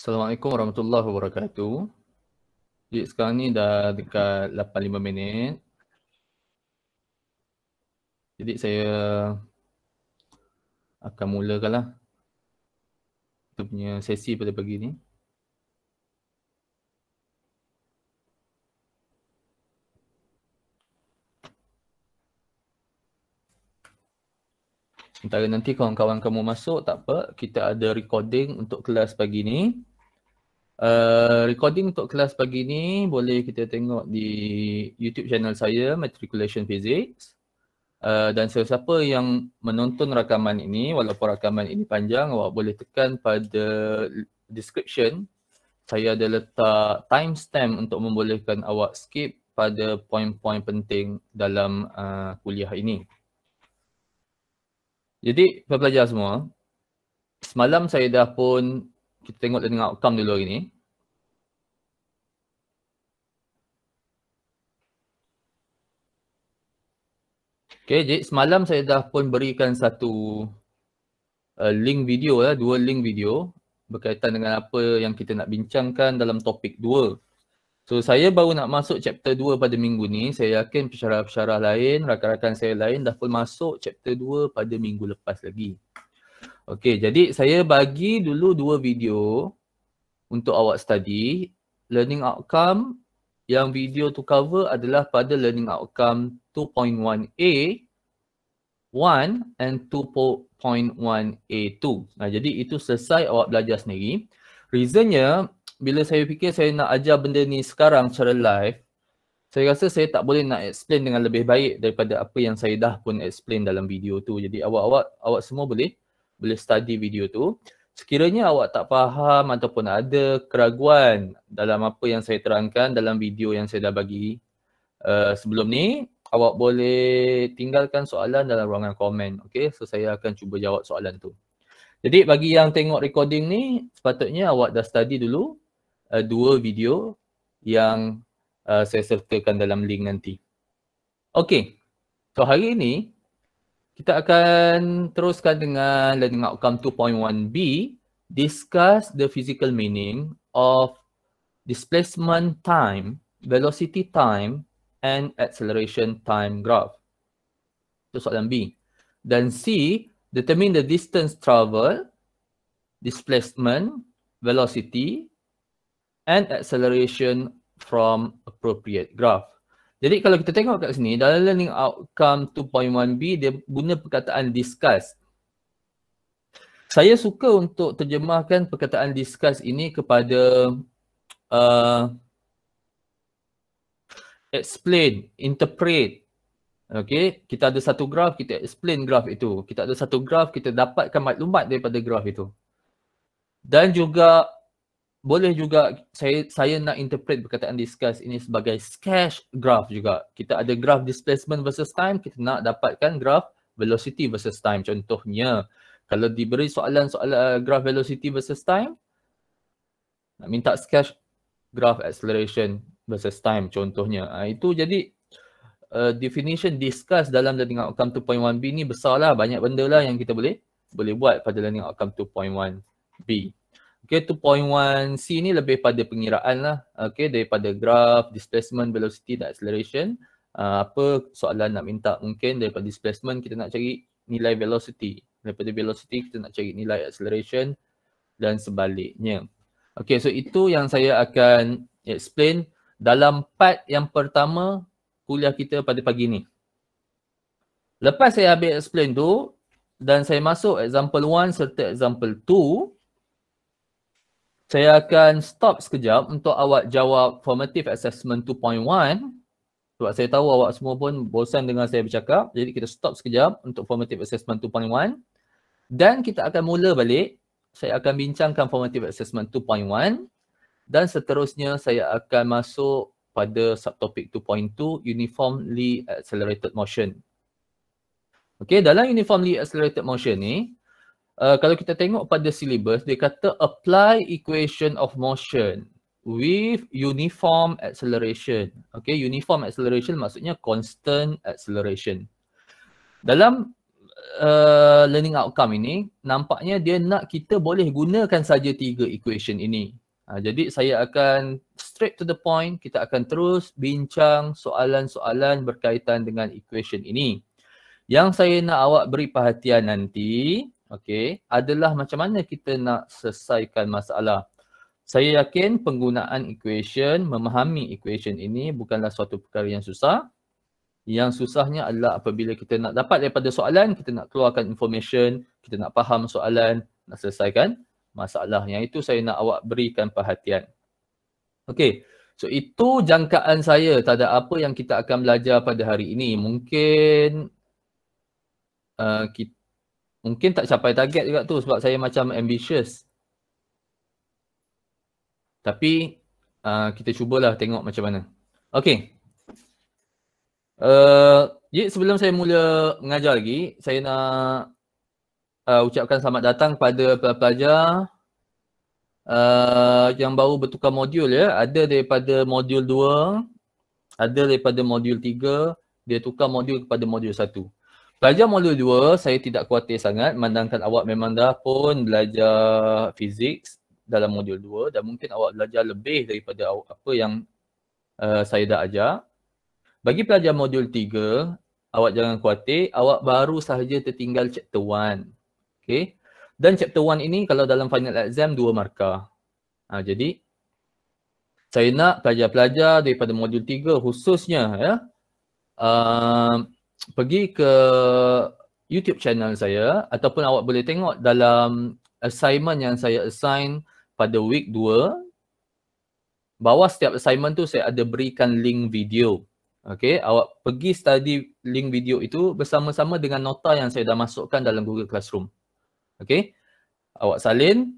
Assalamualaikum warahmatullahi wabarakatuh. Jadi sekarang ni dah dekat 8.5 minit. Jadi saya akan mulakan lah. Kita punya sesi pada pagi ni. Sementara nanti kawan-kawan kamu masuk, tak apa. Kita ada recording untuk kelas pagi ni. Uh, recording untuk kelas pagi ni boleh kita tengok di YouTube channel saya Matriculation Physics uh, dan sesiapa yang menonton rakaman ini walaupun rakaman ini panjang awak boleh tekan pada description saya ada letak timestamp untuk membolehkan awak skip pada poin-poin penting dalam uh, kuliah ini. Jadi pelajar semua semalam saya dah pun kita tengok learning outcome dulu hari ni. Okay, jadi semalam saya dah pun berikan satu uh, link video lah, dua link video berkaitan dengan apa yang kita nak bincangkan dalam topik dua. So saya baru nak masuk chapter dua pada minggu ni. Saya yakin pesyarah-pesyarah lain, rakan-rakan saya lain dah pun masuk chapter dua pada minggu lepas lagi. Okey, jadi saya bagi dulu dua video untuk awak study. Learning outcome yang video tu cover adalah pada learning outcome 2.1A 1 and 2.1A 2. Nah, jadi itu selesai awak belajar sendiri. Reasonnya, bila saya fikir saya nak ajar benda ni sekarang secara live, saya rasa saya tak boleh nak explain dengan lebih baik daripada apa yang saya dah pun explain dalam video tu. Jadi awak-awak awak semua boleh boleh study video tu. Sekiranya awak tak faham ataupun ada keraguan dalam apa yang saya terangkan dalam video yang saya dah bagi uh, sebelum ni, awak boleh tinggalkan soalan dalam ruangan komen. Okay, so saya akan cuba jawab soalan tu. Jadi bagi yang tengok recording ni, sepatutnya awak dah study dulu uh, dua video yang uh, saya sertakan dalam link nanti. Okay, so hari ni kita akan teruskan dengan learning outcome 2.1b discuss the physical meaning of displacement time, velocity time and acceleration time graph. Itu soalan B. Dan C, determine the distance travel, displacement, velocity and acceleration from appropriate graph. Jadi kalau kita tengok kat sini dalam learning outcome 2.1b dia guna perkataan discuss. Saya suka untuk terjemahkan perkataan discuss ini kepada uh, explain, interpret. Okay, kita ada satu graf, kita explain graf itu. Kita ada satu graf, kita dapatkan maklumat daripada graf itu. Dan juga boleh juga saya saya nak interpret perkataan discuss ini sebagai sketch graph juga. Kita ada graph displacement versus time, kita nak dapatkan graph velocity versus time contohnya. Kalau diberi soalan soal uh, eh, graph velocity versus time, nak minta sketch graph acceleration versus time contohnya. Uh, itu jadi uh, definition discuss dalam learning outcome 2.1b ni besarlah banyak benda lah yang kita boleh boleh buat pada learning outcome 2.1b. Okay, 2.1c ni lebih pada pengiraan lah. Okay, daripada graph, displacement, velocity dan acceleration. Uh, apa soalan nak minta mungkin daripada displacement kita nak cari nilai velocity. Daripada velocity kita nak cari nilai acceleration dan sebaliknya. Okay, so itu yang saya akan explain dalam part yang pertama kuliah kita pada pagi ni. Lepas saya habis explain tu dan saya masuk example 1 serta example 2, saya akan stop sekejap untuk awak jawab formative assessment 2.1 sebab saya tahu awak semua pun bosan dengan saya bercakap jadi kita stop sekejap untuk formative assessment 2.1 dan kita akan mula balik saya akan bincangkan formative assessment 2.1 dan seterusnya saya akan masuk pada subtopik 2.2 uniformly accelerated motion. Okey, dalam uniformly accelerated motion ni, Uh, kalau kita tengok pada syllabus, dia kata apply equation of motion with uniform acceleration. Okay, uniform acceleration maksudnya constant acceleration. Dalam uh, learning outcome ini, nampaknya dia nak kita boleh gunakan saja tiga equation ini. Ha, jadi saya akan straight to the point, kita akan terus bincang soalan-soalan berkaitan dengan equation ini. Yang saya nak awak beri perhatian nanti, Okey, adalah macam mana kita nak selesaikan masalah. Saya yakin penggunaan equation, memahami equation ini bukanlah suatu perkara yang susah. Yang susahnya adalah apabila kita nak dapat daripada soalan, kita nak keluarkan information, kita nak faham soalan, nak selesaikan masalah. Yang itu saya nak awak berikan perhatian. Okey, so itu jangkaan saya terhadap apa yang kita akan belajar pada hari ini. Mungkin uh, kita Mungkin tak capai target juga tu sebab saya macam ambitious. Tapi uh, kita cubalah tengok macam mana. Okay. Uh, jadi sebelum saya mula mengajar lagi, saya nak uh, ucapkan selamat datang kepada pelajar uh, yang baru bertukar modul ya. Ada daripada modul 2, ada daripada modul 3, dia tukar modul kepada modul 1. Belajar modul dua, saya tidak kuatir sangat memandangkan awak memang dah pun belajar fizik dalam modul dua dan mungkin awak belajar lebih daripada apa yang uh, saya dah ajar. Bagi pelajar modul tiga, awak jangan kuatir. awak baru sahaja tertinggal chapter one, Okay. Dan chapter one ini kalau dalam final exam dua markah. Ha, jadi saya nak pelajar-pelajar daripada modul tiga, khususnya ya. Uh, pergi ke YouTube channel saya ataupun awak boleh tengok dalam assignment yang saya assign pada week 2 bawah setiap assignment tu saya ada berikan link video okey awak pergi study link video itu bersama-sama dengan nota yang saya dah masukkan dalam Google Classroom okey awak salin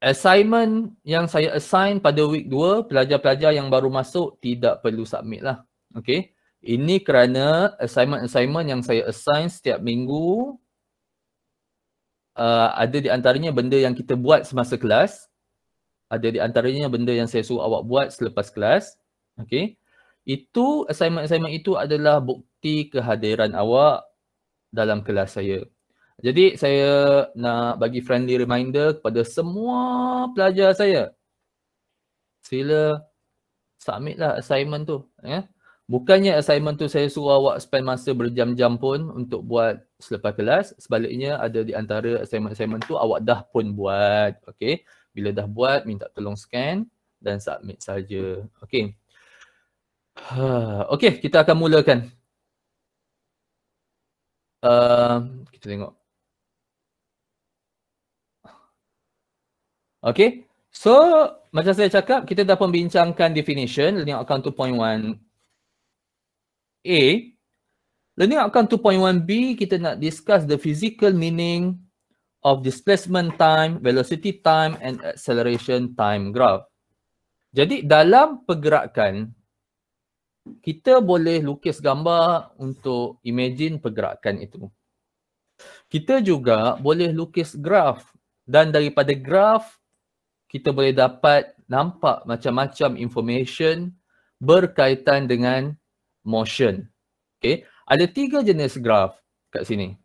assignment yang saya assign pada week 2 pelajar-pelajar yang baru masuk tidak perlu submit lah okey ini kerana assignment-assignment yang saya assign setiap minggu uh, ada di antaranya benda yang kita buat semasa kelas. Ada di antaranya benda yang saya suruh awak buat selepas kelas. Okay. Itu assignment-assignment itu adalah bukti kehadiran awak dalam kelas saya. Jadi saya nak bagi friendly reminder kepada semua pelajar saya. Sila submitlah assignment tu. Ya. Yeah. Bukannya assignment tu saya suruh awak spend masa berjam-jam pun untuk buat selepas kelas. Sebaliknya ada di antara assignment-assignment tu awak dah pun buat. Okay. Bila dah buat, minta tolong scan dan submit saja. Okay. Okay, kita akan mulakan. Uh, kita tengok. Okay. So, macam saya cakap, kita dah pembincangkan definition. Linear account 2.1 A. Learning outcome 2.1B, kita nak discuss the physical meaning of displacement time, velocity time and acceleration time graph. Jadi dalam pergerakan, kita boleh lukis gambar untuk imagine pergerakan itu. Kita juga boleh lukis graf dan daripada graf kita boleh dapat nampak macam-macam information berkaitan dengan motion. Okay. Ada tiga jenis graf kat sini.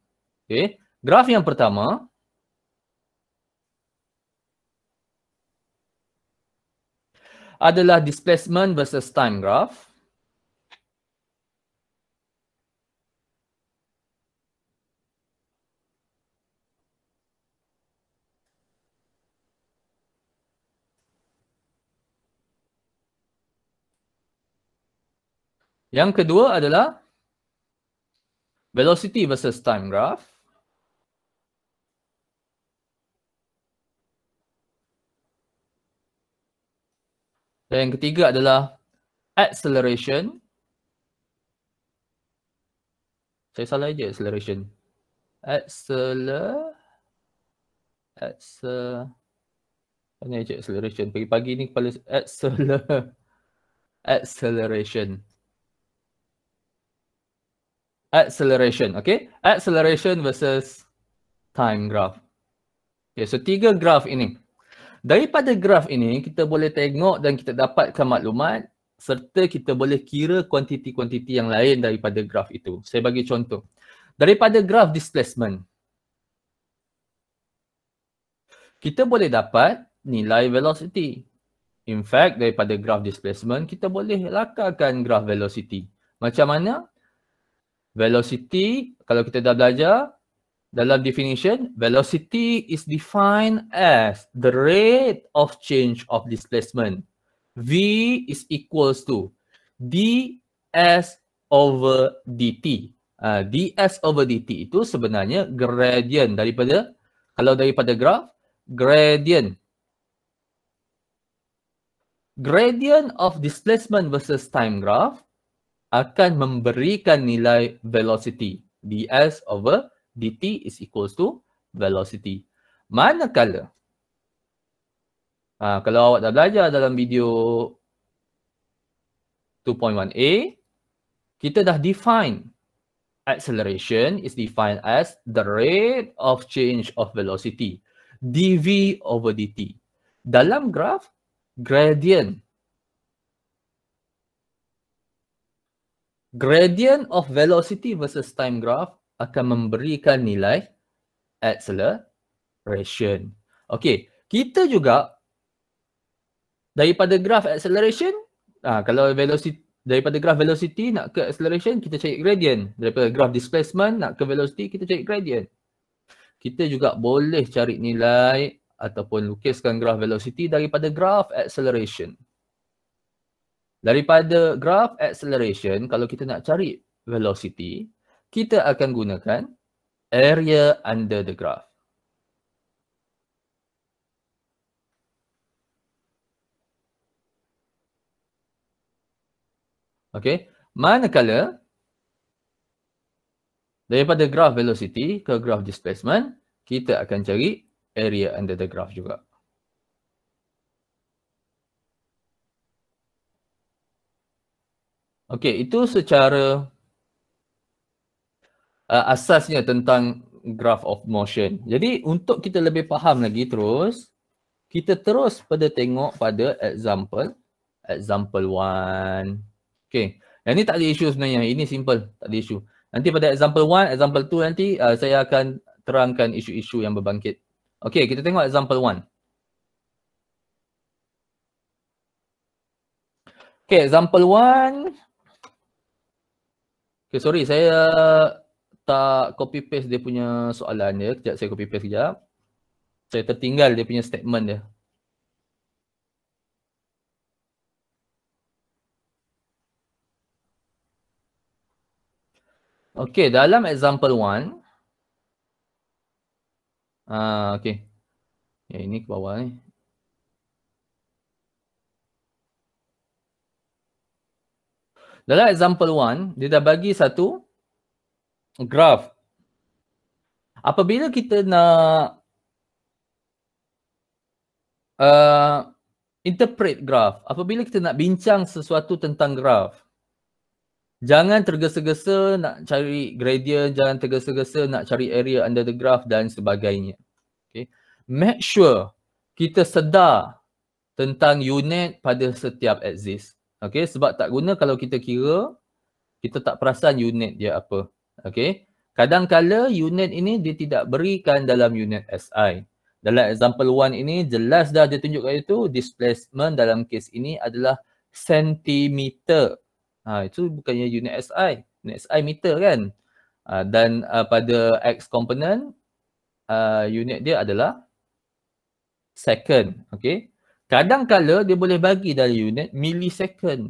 Okay. Graf yang pertama. Adalah displacement versus time graph. Yang kedua adalah velocity versus time graph. Dan yang ketiga adalah acceleration. Saya salah je acceleration. Acceler acceler. Mana je acceleration? Pagi-pagi ni kepala acceler acceleration. acceleration acceleration, okay? Acceleration versus time graph. Okay, so tiga graf ini. Daripada graf ini, kita boleh tengok dan kita dapatkan maklumat serta kita boleh kira kuantiti-kuantiti yang lain daripada graf itu. Saya bagi contoh. Daripada graf displacement, kita boleh dapat nilai velocity. In fact, daripada graf displacement, kita boleh lakarkan graf velocity. Macam mana? velocity kalau kita dah belajar dalam definition velocity is defined as the rate of change of displacement v is equals to ds over dt uh, ah, ds over dt itu sebenarnya gradient daripada kalau daripada graf gradient gradient of displacement versus time graph akan memberikan nilai velocity. ds over dt is equals to velocity. Manakala, ha, kalau awak dah belajar dalam video 2.1a, kita dah define acceleration is defined as the rate of change of velocity, dv over dt. Dalam graf, gradient gradient of velocity versus time graph akan memberikan nilai acceleration. Okey, kita juga daripada graf acceleration, ah kalau velocity daripada graf velocity nak ke acceleration kita cari gradient, daripada graf displacement nak ke velocity kita cari gradient. Kita juga boleh cari nilai ataupun lukiskan graf velocity daripada graf acceleration. Daripada graph acceleration, kalau kita nak cari velocity, kita akan gunakan area under the graph. Okay, manakala daripada graph velocity ke graph displacement, kita akan cari area under the graph juga. Okey, itu secara uh, asasnya tentang graph of motion. Jadi untuk kita lebih faham lagi terus, kita terus pada tengok pada example, example one. Okey, yang ni tak ada isu sebenarnya. Ini simple, tak ada isu. Nanti pada example one, example two nanti uh, saya akan terangkan isu-isu yang berbangkit. Okey, kita tengok example one. Okay, example one, Okay, sorry saya tak copy paste dia punya soalan dia. Kejap saya copy paste kejap. Saya tertinggal dia punya statement dia. Okay, dalam example one. Ah, okay. Ya, ini ke bawah ni. Dalam example one, dia dah bagi satu graf. Apabila kita nak uh, interpret graf, apabila kita nak bincang sesuatu tentang graf, jangan tergesa-gesa nak cari gradient, jangan tergesa-gesa nak cari area under the graph dan sebagainya. Okay. Make sure kita sedar tentang unit pada setiap axis. Okay, sebab tak guna kalau kita kira kita tak perasan unit dia apa. Okay, kadangkala unit ini dia tidak berikan dalam unit SI. Dalam example 1 ini jelas dah dia tunjukkan itu displacement dalam kes ini adalah sentimeter. Ha, itu bukannya unit SI. Unit SI meter kan? Ha, dan uh, pada X component uh, unit dia adalah second. Okay, kadang kala dia boleh bagi dari unit millisecond.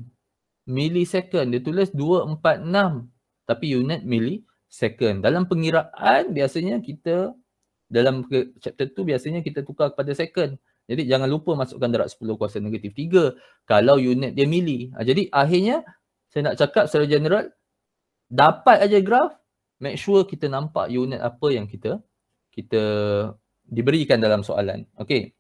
Millisecond dia tulis 246 tapi unit millisecond. Dalam pengiraan biasanya kita dalam chapter tu biasanya kita tukar kepada second. Jadi jangan lupa masukkan darab 10 kuasa negatif 3 kalau unit dia mili. Ah, jadi akhirnya saya nak cakap secara general dapat aja graf make sure kita nampak unit apa yang kita kita diberikan dalam soalan. Okay.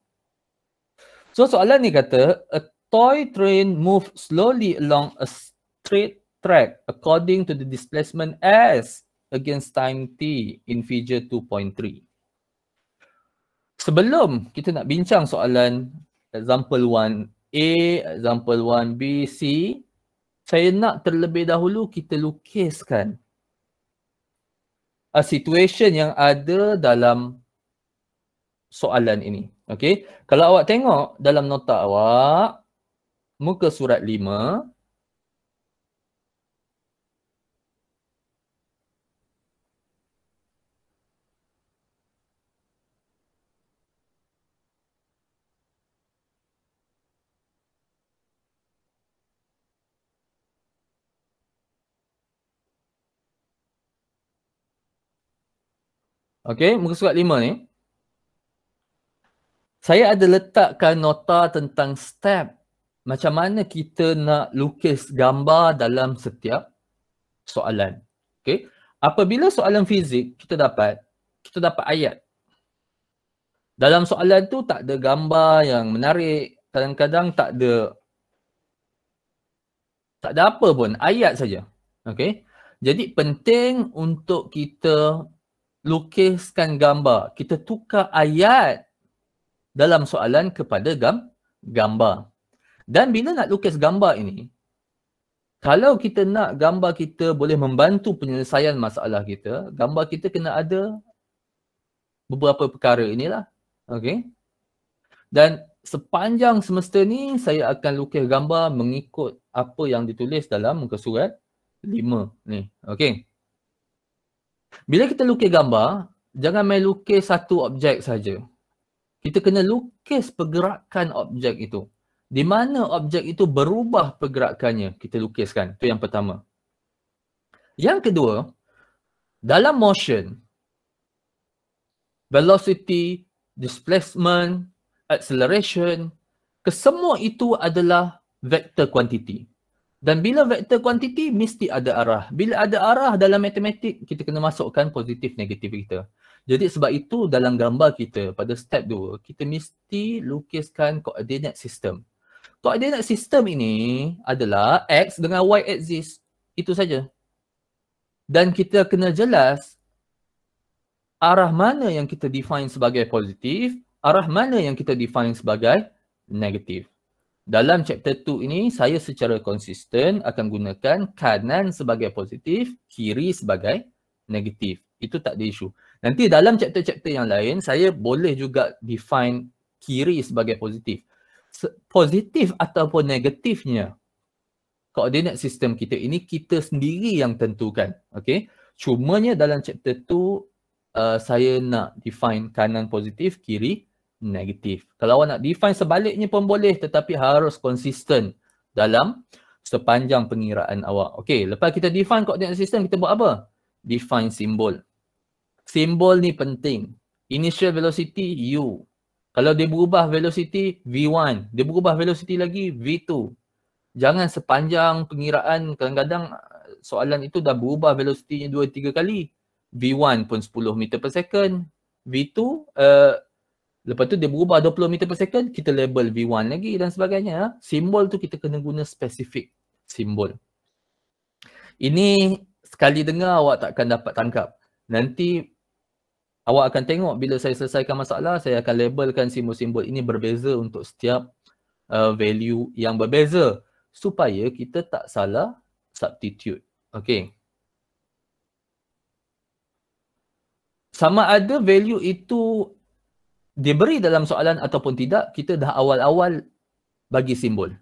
So soalan ni kata, a toy train move slowly along a straight track according to the displacement s against time t in figure 2.3. Sebelum kita nak bincang soalan example 1a, example 1b, c, saya nak terlebih dahulu kita lukiskan a situation yang ada dalam soalan ini. Okey, kalau awak tengok dalam nota awak muka surat 5 Okey, muka surat 5 ni saya ada letakkan nota tentang step macam mana kita nak lukis gambar dalam setiap soalan. Okey? Apabila soalan fizik, kita dapat kita dapat ayat. Dalam soalan tu tak ada gambar yang menarik, kadang-kadang tak ada tak ada apa pun, ayat saja. Okey? Jadi penting untuk kita lukiskan gambar. Kita tukar ayat dalam soalan kepada gam gambar. Dan bila nak lukis gambar ini, kalau kita nak gambar kita boleh membantu penyelesaian masalah kita, gambar kita kena ada beberapa perkara inilah. okay? Dan sepanjang semester ni saya akan lukis gambar mengikut apa yang ditulis dalam muka surat 5 ni. Okey. Bila kita lukis gambar, jangan main lukis satu objek saja kita kena lukis pergerakan objek itu. Di mana objek itu berubah pergerakannya, kita lukiskan. Itu yang pertama. Yang kedua, dalam motion, velocity, displacement, acceleration, kesemua itu adalah vector quantity. Dan bila vector quantity, mesti ada arah. Bila ada arah dalam matematik, kita kena masukkan positif negatif kita. Jadi sebab itu dalam gambar kita pada step 2, kita mesti lukiskan coordinate system. Coordinate system ini adalah X dengan Y axis. Itu saja. Dan kita kena jelas arah mana yang kita define sebagai positif, arah mana yang kita define sebagai negatif. Dalam chapter 2 ini, saya secara konsisten akan gunakan kanan sebagai positif, kiri sebagai negatif. Itu tak ada isu. Nanti dalam chapter-chapter yang lain, saya boleh juga define kiri sebagai positif. Positif ataupun negatifnya koordinat sistem kita ini kita sendiri yang tentukan. Okay? Cumanya dalam chapter tu, uh, saya nak define kanan positif, kiri negatif. Kalau awak nak define sebaliknya pun boleh tetapi harus konsisten dalam sepanjang pengiraan awak. Okay, lepas kita define koordinat sistem, kita buat apa? Define simbol simbol ni penting. Initial velocity U. Kalau dia berubah velocity V1, dia berubah velocity lagi V2. Jangan sepanjang pengiraan kadang-kadang eh, soalan itu dah berubah velocity-nya 2 3 kali. V1 pun 10 meter per second, V2 uh, eh, lepas tu dia berubah 20 meter per second, kita label V1 lagi dan sebagainya. Ya. Simbol tu kita kena guna spesifik simbol. Ini sekali dengar awak takkan dapat tangkap. Nanti awak akan tengok bila saya selesaikan masalah saya akan labelkan simbol-simbol ini berbeza untuk setiap uh, value yang berbeza supaya kita tak salah substitute Okay. sama ada value itu diberi dalam soalan ataupun tidak kita dah awal-awal bagi simbol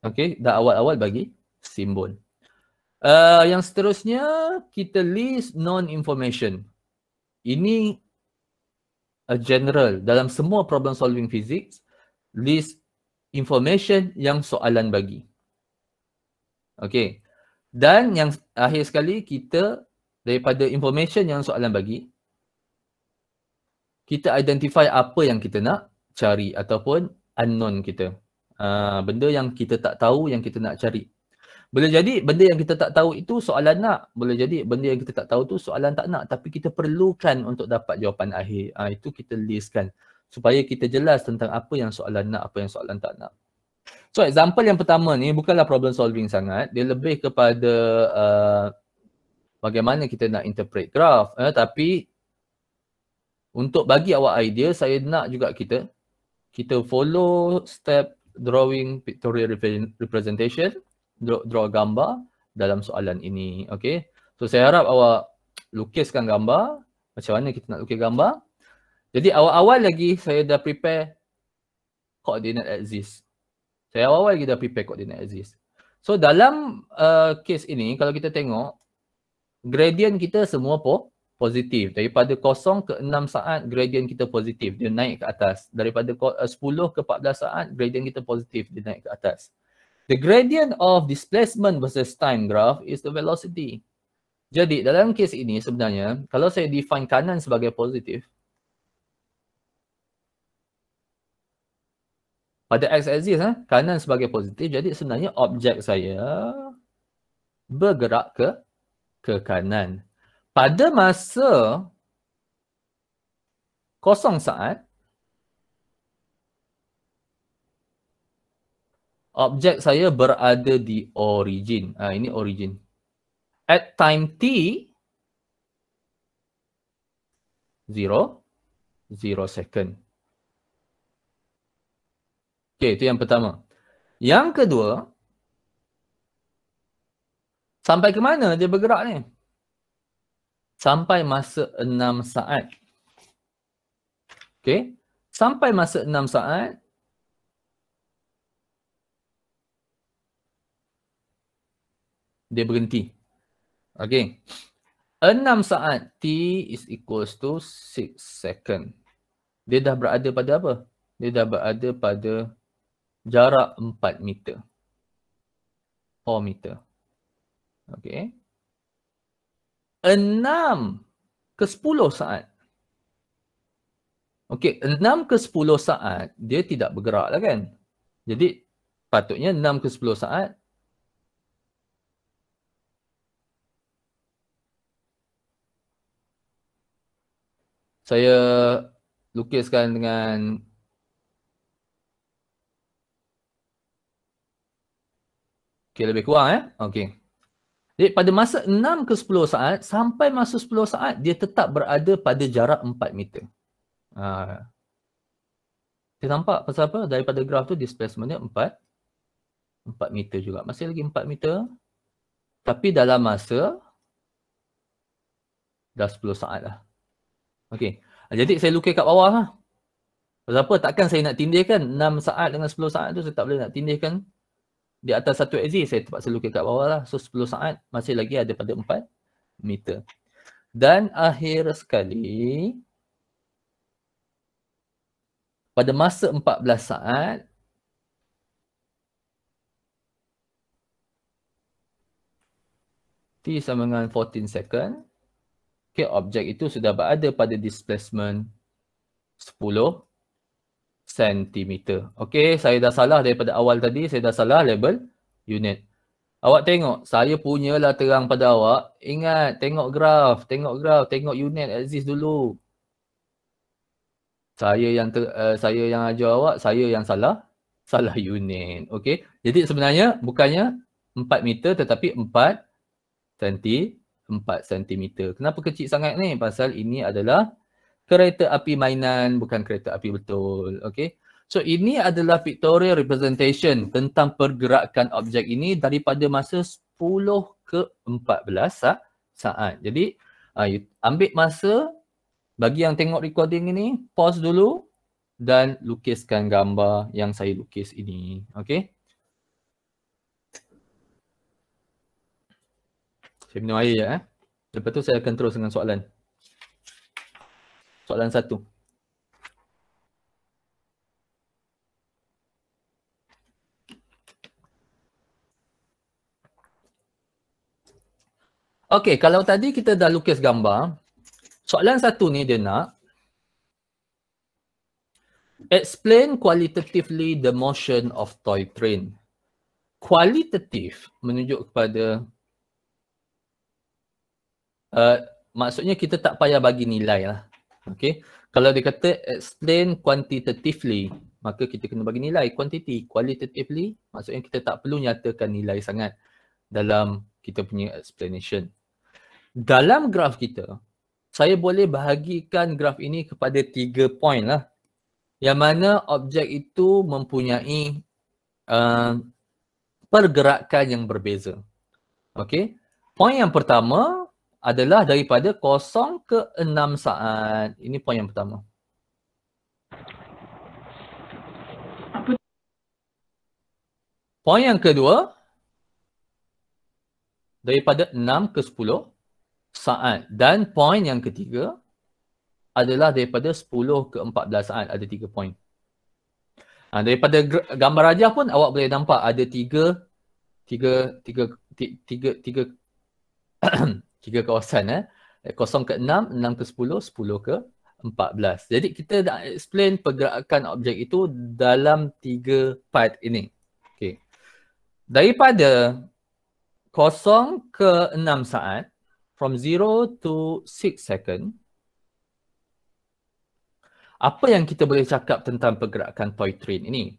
Okay, dah awal-awal bagi simbol Uh, yang seterusnya kita list non information ini a general dalam semua problem solving physics list information yang soalan bagi. Okay. Dan yang akhir sekali kita daripada information yang soalan bagi kita identify apa yang kita nak cari ataupun unknown kita. Uh, benda yang kita tak tahu yang kita nak cari boleh jadi benda yang kita tak tahu itu soalan nak. Boleh jadi benda yang kita tak tahu tu soalan tak nak. Tapi kita perlukan untuk dapat jawapan akhir. Ha, itu kita listkan. Supaya kita jelas tentang apa yang soalan nak, apa yang soalan tak nak. So example yang pertama ni bukanlah problem solving sangat. Dia lebih kepada uh, bagaimana kita nak interpret graph. Eh, tapi untuk bagi awak idea, saya nak juga kita kita follow step drawing pictorial representation draw, draw gambar dalam soalan ini. Okay. So saya harap awak lukiskan gambar. Macam mana kita nak lukis gambar. Jadi awal-awal lagi saya dah prepare koordinat exist. Saya awal-awal lagi dah prepare koordinat exist. So dalam uh, case ini kalau kita tengok gradient kita semua po positif. Daripada kosong ke enam saat gradient kita positif. Dia naik ke atas. Daripada uh, sepuluh ke empat belas saat gradient kita positif. Dia naik ke atas. The gradient of displacement versus time graph is the velocity. Jadi dalam kes ini sebenarnya kalau saya define kanan sebagai positif pada x axis ha, kanan sebagai positif jadi sebenarnya objek saya bergerak ke ke kanan. Pada masa kosong saat Objek saya berada di origin. Ha, ini origin. At time t, 0, 0 second. Okay, itu yang pertama. Yang kedua, sampai ke mana dia bergerak ni? Sampai masa 6 saat. Okay, sampai masa 6 saat, dia berhenti. Okay. enam saat T is equals to six second. Dia dah berada pada apa? Dia dah berada pada jarak empat meter. 4 meter. Okay. Enam ke sepuluh saat. Okay, enam ke sepuluh saat dia tidak bergerak lah kan? Jadi patutnya enam ke sepuluh saat saya lukiskan dengan Okey lebih kurang eh. Okey. Jadi pada masa 6 ke 10 saat sampai masa 10 saat dia tetap berada pada jarak 4 meter. Ha. Dia nampak pasal apa? Daripada graf tu displacement dia 4 4 meter juga. Masih lagi 4 meter. Tapi dalam masa dah 10 saat lah. Okey. Jadi saya lukis kat bawah lah. Sebab apa? Takkan saya nak tindihkan 6 saat dengan 10 saat tu saya tak boleh nak tindihkan di atas satu axis saya terpaksa lukis kat bawah lah. So 10 saat masih lagi ada pada 4 meter. Dan akhir sekali pada masa 14 saat T sama dengan 14 second okay, objek itu sudah berada pada displacement 10 cm. Okay, saya dah salah daripada awal tadi, saya dah salah label unit. Awak tengok, saya punya lah terang pada awak. Ingat, tengok graf, tengok graf, tengok unit exist dulu. Saya yang ter, uh, saya yang ajar awak, saya yang salah, salah unit. Okay, Jadi sebenarnya bukannya 4 meter tetapi 4 cm. 4 cm. Kenapa kecil sangat ni? Pasal ini adalah kereta api mainan bukan kereta api betul. Okay. So ini adalah pictorial representation tentang pergerakan objek ini daripada masa 10 ke 14 ah, saat. Jadi ah, ambil masa bagi yang tengok recording ini, pause dulu dan lukiskan gambar yang saya lukis ini. Okay. Saya minum air je eh. Lepas tu saya akan terus dengan soalan. Soalan satu. Okey, kalau tadi kita dah lukis gambar, soalan satu ni dia nak explain qualitatively the motion of toy train. Kualitatif menunjuk kepada uh, maksudnya kita tak payah bagi nilai lah. Okay. Kalau dia kata explain quantitatively, maka kita kena bagi nilai quantity. Qualitatively, maksudnya kita tak perlu nyatakan nilai sangat dalam kita punya explanation. Dalam graf kita, saya boleh bahagikan graf ini kepada tiga point lah. Yang mana objek itu mempunyai uh, pergerakan yang berbeza. Okay. Point yang pertama, adalah daripada 0 ke 6 saat. Ini poin yang pertama. Poin yang kedua, daripada 6 ke 10 saat. Dan poin yang ketiga adalah daripada 10 ke 14 saat. Ada tiga poin. Ha, daripada gambar aja pun awak boleh nampak ada tiga, tiga, tiga, tiga, tiga, tiga tiga kawasan eh. 0 eh, ke enam, enam ke sepuluh, sepuluh ke empat belas. Jadi kita nak explain pergerakan objek itu dalam tiga part ini. Okay. Daripada kosong ke enam saat, from zero to six second, apa yang kita boleh cakap tentang pergerakan toy train ini?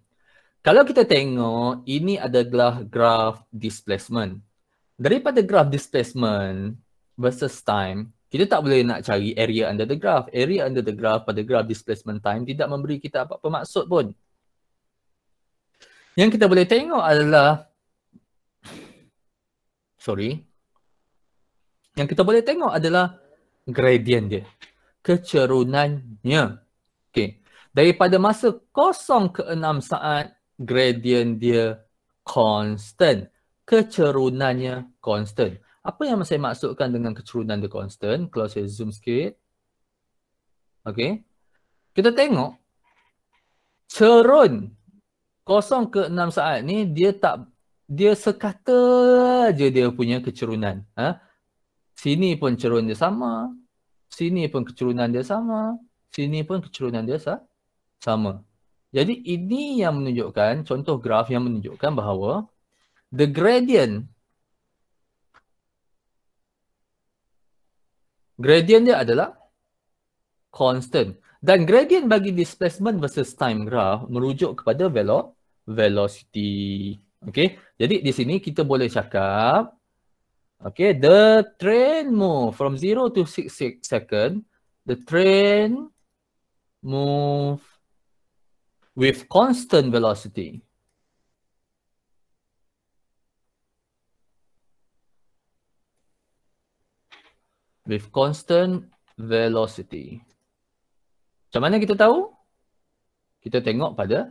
Kalau kita tengok, ini adalah graf displacement. Daripada graf displacement, versus time, kita tak boleh nak cari area under the graph. Area under the graph pada graph displacement time tidak memberi kita apa-apa maksud pun. Yang kita boleh tengok adalah sorry. Yang kita boleh tengok adalah gradient dia. Kecerunannya. Okay. Daripada masa kosong ke enam saat, gradient dia constant. Kecerunannya constant. Apa yang saya maksudkan dengan kecerunan the constant? Kalau saya zoom sikit. Okay. Kita tengok. Cerun. Kosong ke enam saat ni dia tak. Dia sekata aja dia punya kecerunan. Ha? Sini pun cerun dia sama. Sini pun kecerunan dia sama. Sini pun kecerunan dia sah? sama. Jadi ini yang menunjukkan. Contoh graf yang menunjukkan bahawa. The gradient gradient dia adalah constant dan gradient bagi displacement versus time graph merujuk kepada velo velocity Okay, jadi di sini kita boleh cakap okay, the train move from 0 to 6 second the train move with constant velocity with constant velocity. Macam mana kita tahu? Kita tengok pada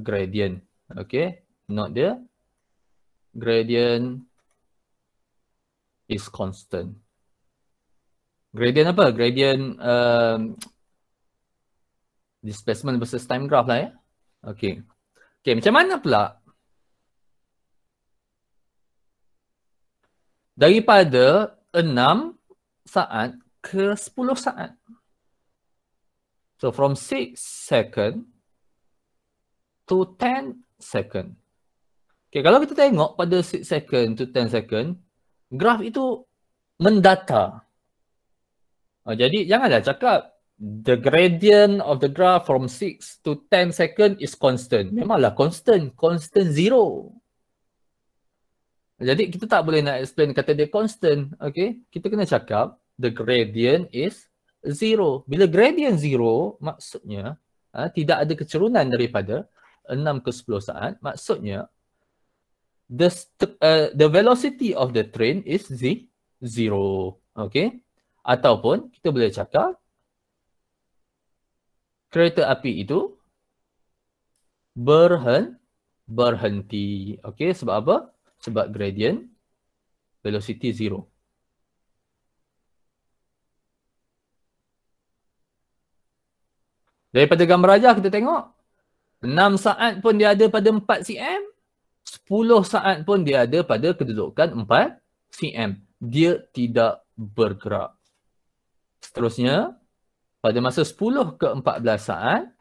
gradient. Okay. Note dia. Gradient is constant. Gradient apa? Gradient um, displacement versus time graph lah ya. Okay. Okay. Macam mana pula? Daripada 6 saat ke 10 saat. So from 6 second to 10 second. Okay, kalau kita tengok pada 6 second to 10 second, graf itu mendata. Uh, jadi janganlah cakap the gradient of the graph from 6 to 10 second is constant. Memanglah constant, constant zero. Jadi kita tak boleh nak explain kata dia constant. Okay. Kita kena cakap the gradient is zero. Bila gradient zero maksudnya ha, tidak ada kecerunan daripada 6 ke 10 saat. Maksudnya the uh, the velocity of the train is z zero. Okay. Ataupun kita boleh cakap kereta api itu berhen berhenti. Okay. Sebab apa? sebab gradient velocity zero. Daripada gambar rajah kita tengok 6 saat pun dia ada pada 4 cm 10 saat pun dia ada pada kedudukan 4 cm dia tidak bergerak. Seterusnya pada masa 10 ke 14 saat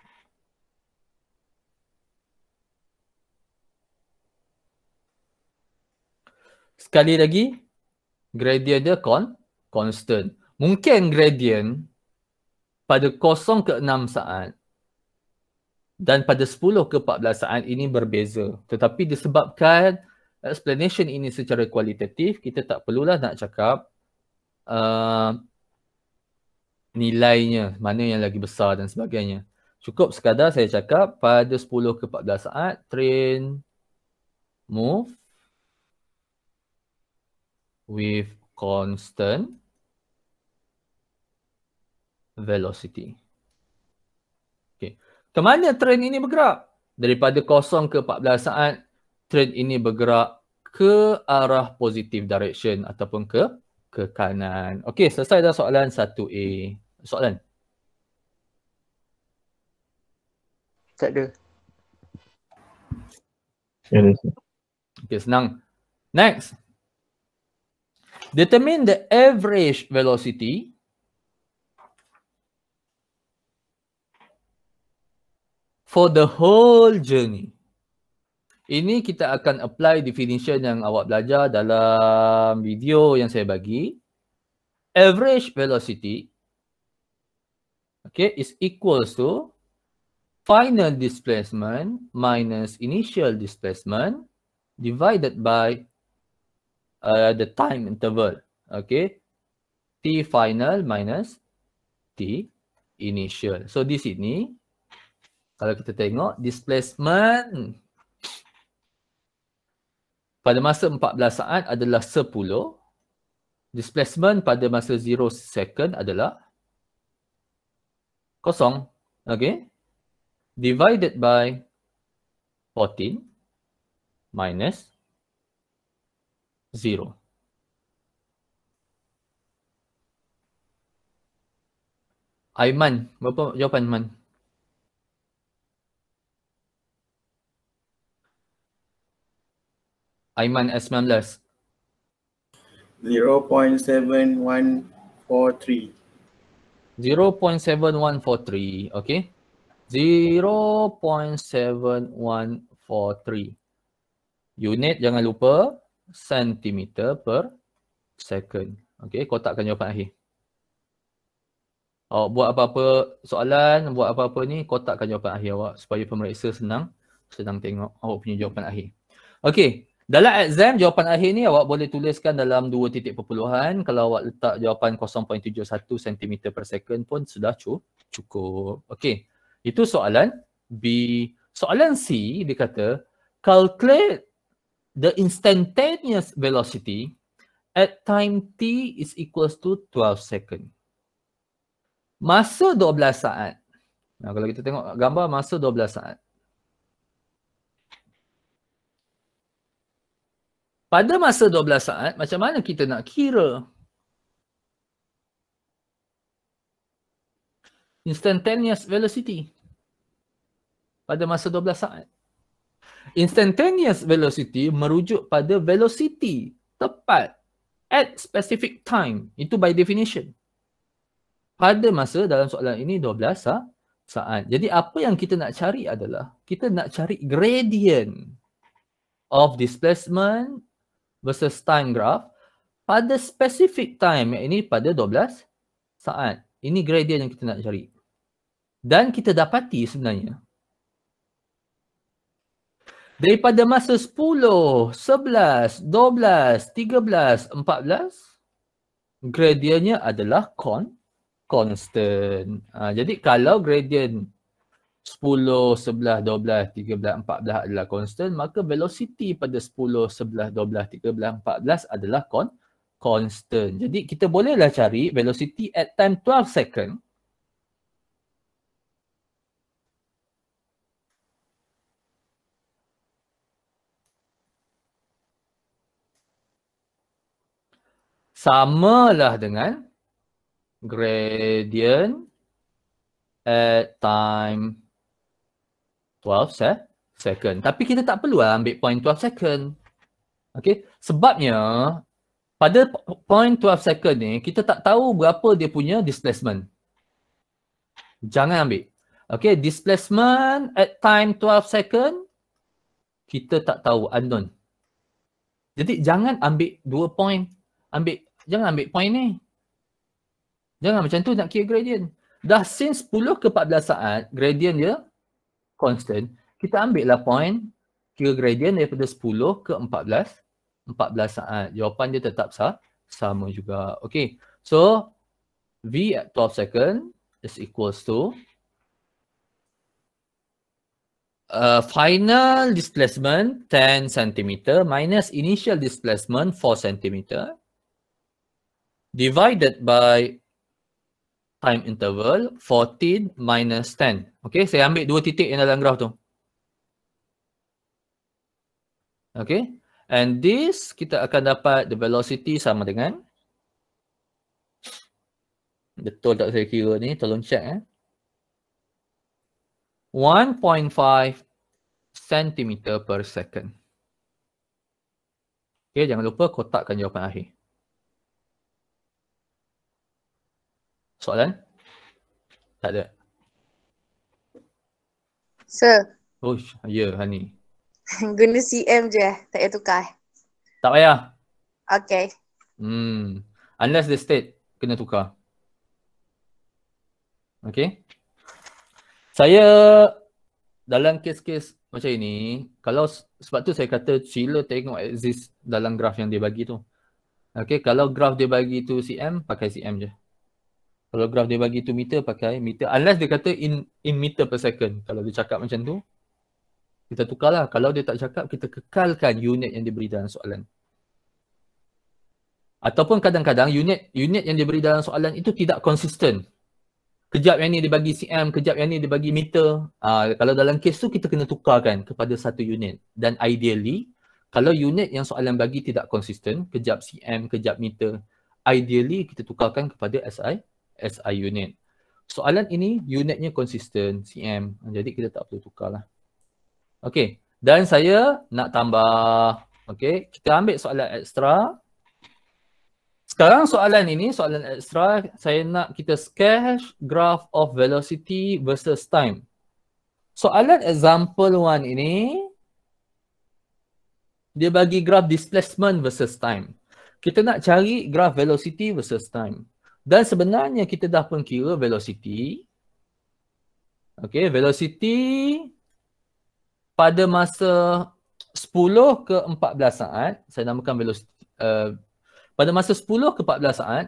sekali lagi gradient dia con constant mungkin gradient pada kosong ke enam saat dan pada sepuluh ke empat belas saat ini berbeza tetapi disebabkan explanation ini secara kualitatif kita tak perlulah nak cakap uh, nilainya mana yang lagi besar dan sebagainya cukup sekadar saya cakap pada sepuluh ke empat belas saat train move with constant velocity. Okay. Ke mana train ini bergerak? Daripada kosong ke 14 saat, train ini bergerak ke arah positif direction ataupun ke ke kanan. Okey, selesai dah soalan 1A. Soalan? Tak ada. Okey, senang. Next. Determine the average velocity for the whole journey. Ini kita akan apply definition yang awak belajar dalam video yang saya bagi. Average velocity okay, is equals to final displacement minus initial displacement divided by uh, the time interval. Okay, t final minus t initial. So di sini, kalau kita tengok displacement pada masa 14 saat adalah 10. Displacement pada masa 0 second adalah kosong. Okay. Divided by 14 minus zero. Aiman, berapa jawapan Aiman? Aiman S19. 0.7143. three, okay. Zero point seven one four three. Unit jangan lupa cm per second. Okey, kotakkan jawapan akhir. Awak buat apa-apa soalan, buat apa-apa ni, kotakkan jawapan akhir awak supaya pemeriksa senang senang tengok awak punya jawapan akhir. Okey, dalam exam jawapan akhir ni awak boleh tuliskan dalam dua titik perpuluhan. Kalau awak letak jawapan 0.71 cm per second pun sudah cukup. Okey, itu soalan B. Soalan C dia kata, calculate the instantaneous velocity at time t is equals to 12 second. Masa 12 saat. Nah, kalau kita tengok gambar masa 12 saat. Pada masa 12 saat, macam mana kita nak kira instantaneous velocity pada masa 12 saat? Instantaneous velocity merujuk pada velocity tepat at specific time. Itu by definition. Pada masa dalam soalan ini 12 ha? saat. Jadi apa yang kita nak cari adalah kita nak cari gradient of displacement versus time graph pada specific time yang ini pada 12 saat. Ini gradient yang kita nak cari. Dan kita dapati sebenarnya daripada masa 10, 11, 12, 13, 14, gradiennya adalah kon, constant. Ha, jadi kalau gradient 10, 11, 12, 13, 14 adalah constant, maka velocity pada 10, 11, 12, 13, 14 adalah kon, constant. Jadi kita bolehlah cari velocity at time 12 second. Sama lah dengan gradient at time 12 se second. Tapi kita tak perlu lah ambil point 12 second. Okay. Sebabnya pada point 12 second ni kita tak tahu berapa dia punya displacement. Jangan ambil. Okay. Displacement at time 12 second kita tak tahu unknown. Jadi jangan ambil dua point. Ambil jangan ambil point ni. Jangan macam tu nak kira gradient. Dah since 10 ke 14 saat, gradient dia constant, kita ambil lah point kira gradient daripada 10 ke 14, 14 saat. Jawapan dia tetap sah, sama juga. Okay, so V at 12 second is equals to Uh, final displacement 10 cm minus initial displacement 4 cm divided by time interval 14 minus 10. Okay, saya ambil dua titik yang dalam graf tu. Okay, and this kita akan dapat the velocity sama dengan betul tak saya kira ni, tolong check eh. 1.5 cm per second. Okay, jangan lupa kotakkan jawapan akhir. Soalan? Tak ada. Sir. Oh, ya, yeah, Hani. Guna CM je, tak payah tukar. Tak payah. Okay. Hmm. Unless the state kena tukar. Okay. Saya dalam kes-kes macam ini, kalau sebab tu saya kata sila tengok exist dalam graf yang dia bagi tu. Okay, kalau graf dia bagi tu CM, pakai CM je kalau graf dia bagi tu meter pakai meter unless dia kata in in meter per second kalau dia cakap macam tu kita tukarlah kalau dia tak cakap kita kekalkan unit yang diberi dalam soalan ataupun kadang-kadang unit unit yang diberi dalam soalan itu tidak konsisten kejap yang ni dia bagi cm kejap yang ni dia bagi meter uh, kalau dalam kes tu kita kena tukarkan kepada satu unit dan ideally kalau unit yang soalan bagi tidak konsisten kejap cm kejap meter ideally kita tukarkan kepada SI SI unit. Soalan ini unitnya konsisten CM. Jadi kita tak perlu tukarlah. Okay, Dan saya nak tambah. Okay, Kita ambil soalan ekstra. Sekarang soalan ini, soalan ekstra, saya nak kita sketch graph of velocity versus time. Soalan example one ini, dia bagi graph displacement versus time. Kita nak cari graph velocity versus time. Dan sebenarnya kita dah pun kira velocity. Okay, velocity pada masa 10 ke 14 saat, saya namakan velocity, uh, pada masa 10 ke 14 saat,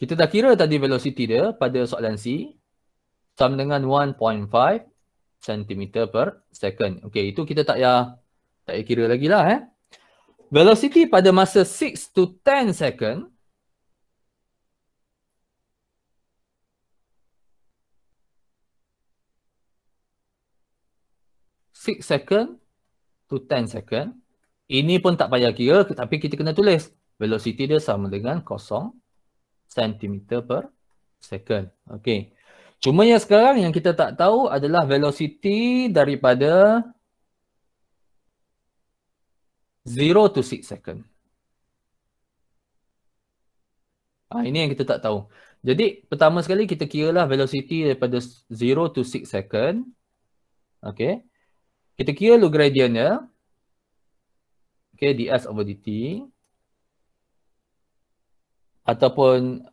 kita dah kira tadi velocity dia pada soalan C, sama dengan 1.5 cm per second. Okay, itu kita tak payah tak payah kira lagi lah eh. Velocity pada masa 6 to 10 second six second to ten second ini pun tak payah kira tapi kita kena tulis velocity dia sama dengan kosong cm per second Okay, cuma yang sekarang yang kita tak tahu adalah velocity daripada zero to six second. Ah, ini yang kita tak tahu. Jadi pertama sekali kita kira lah velocity daripada 0 to 6 second. Okay. Kita kira log gradientnya. Okay, ds over dt. Ataupun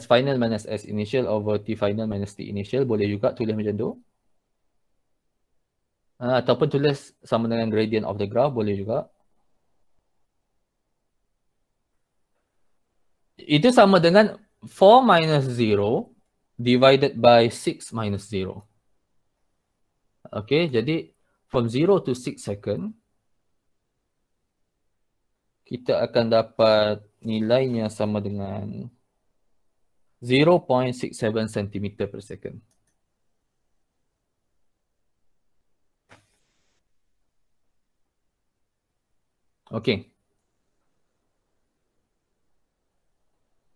s final minus s initial over t final minus t initial. Boleh juga tulis macam tu. Uh, ataupun tulis sama dengan gradient of the graph. Boleh juga. itu sama dengan 4 minus 0 divided by 6 minus 0. Okay, jadi from 0 to 6 second, kita akan dapat nilainya sama dengan 0.67 cm per second. Okay.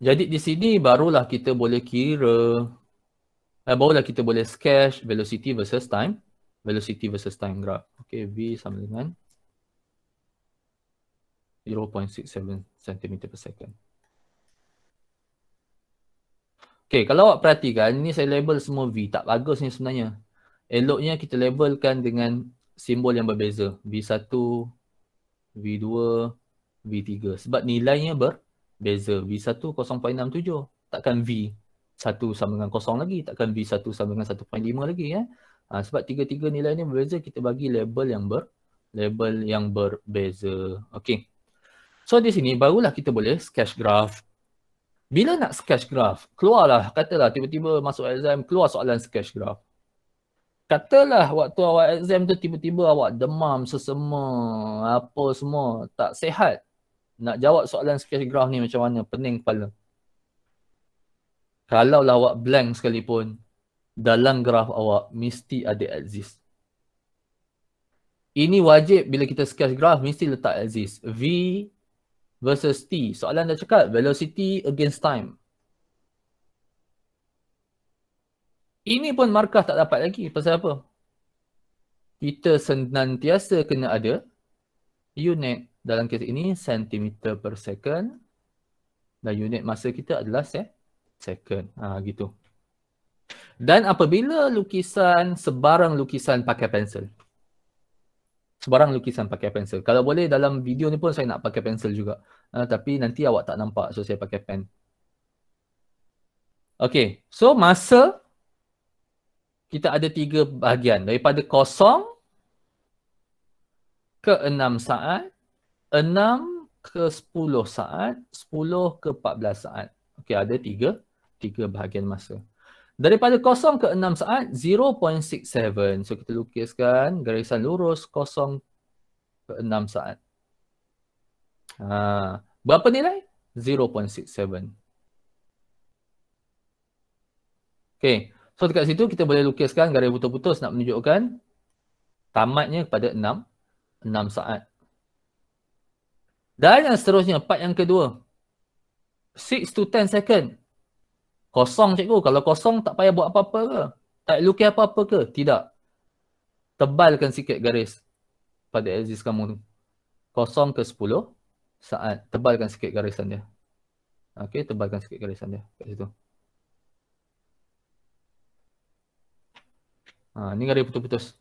Jadi di sini barulah kita boleh kira eh, barulah kita boleh sketch velocity versus time, velocity versus time graph. Okay, v sama dengan 0.67 cm per second. Okay, kalau awak perhatikan, ni saya label semua V. Tak bagus ni sebenarnya. Eloknya kita labelkan dengan simbol yang berbeza. V1, V2, V3. Sebab nilainya ber beza V1 0.67 takkan V1 sama dengan kosong lagi takkan V1 sama dengan 1.5 lagi ya ha, sebab tiga-tiga nilai ni berbeza kita bagi label yang ber label yang berbeza okay. so di sini barulah kita boleh sketch graph bila nak sketch graph keluarlah katalah tiba-tiba masuk exam keluar soalan sketch graph katalah waktu awak exam tu tiba-tiba awak demam sesema apa semua tak sihat nak jawab soalan sketch graph ni macam mana pening kepala kalau lah awak blank sekalipun dalam graf awak mesti ada exist ini wajib bila kita sketch graf mesti letak exist v versus t soalan dah cakap velocity against time ini pun markah tak dapat lagi pasal apa kita senantiasa kena ada unit dalam kes ini sentimeter per second dan unit masa kita adalah se second. Ha, gitu. Dan apabila lukisan, sebarang lukisan pakai pensel. Sebarang lukisan pakai pensel. Kalau boleh dalam video ni pun saya nak pakai pensel juga. Ha, tapi nanti awak tak nampak so saya pakai pen. Okay, so masa kita ada tiga bahagian. Daripada kosong ke enam saat Enam ke sepuluh saat, sepuluh ke empat belas saat. Okey, ada tiga, tiga bahagian masa. Daripada kosong ke enam saat, 0.67. So, kita lukiskan garisan lurus kosong ke enam saat. Ha, berapa nilai? 0.67. Okey, so dekat situ kita boleh lukiskan garis putus-putus nak menunjukkan tamatnya kepada enam, enam saat. Dan yang seterusnya, part yang kedua. 6 to 10 second. Kosong cikgu. Kalau kosong tak payah buat apa-apa ke? Tak lukis apa-apa ke? Tidak. Tebalkan sikit garis pada axis kamu tu. Kosong ke 10 saat. Tebalkan sikit garisan dia. Okey, tebalkan sikit garisan dia kat situ. Ha, ni garis putus-putus.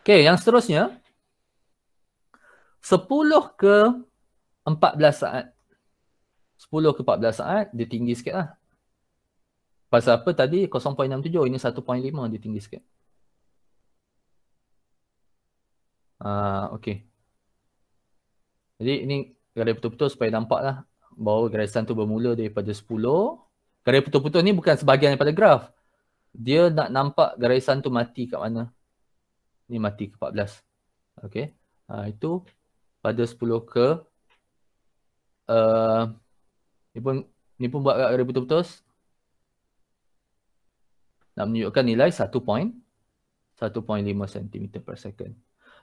Okay, yang seterusnya. 10 ke 14 saat. 10 ke 14 saat, dia tinggi sikit lah. Pasal apa tadi 0.67, ini 1.5 dia tinggi sikit. uh, ah, okay. Jadi ini garis putus-putus supaya nampak lah bahawa garisan tu bermula daripada 10. Garis putus-putus ni bukan sebahagian daripada graf. Dia nak nampak garisan tu mati kat mana ni mati ke 14. Okey. Ha, itu pada 10 ke uh, ni pun ni pun buat kat putus-putus. Nak menunjukkan nilai 1 point 1.5 cm per second.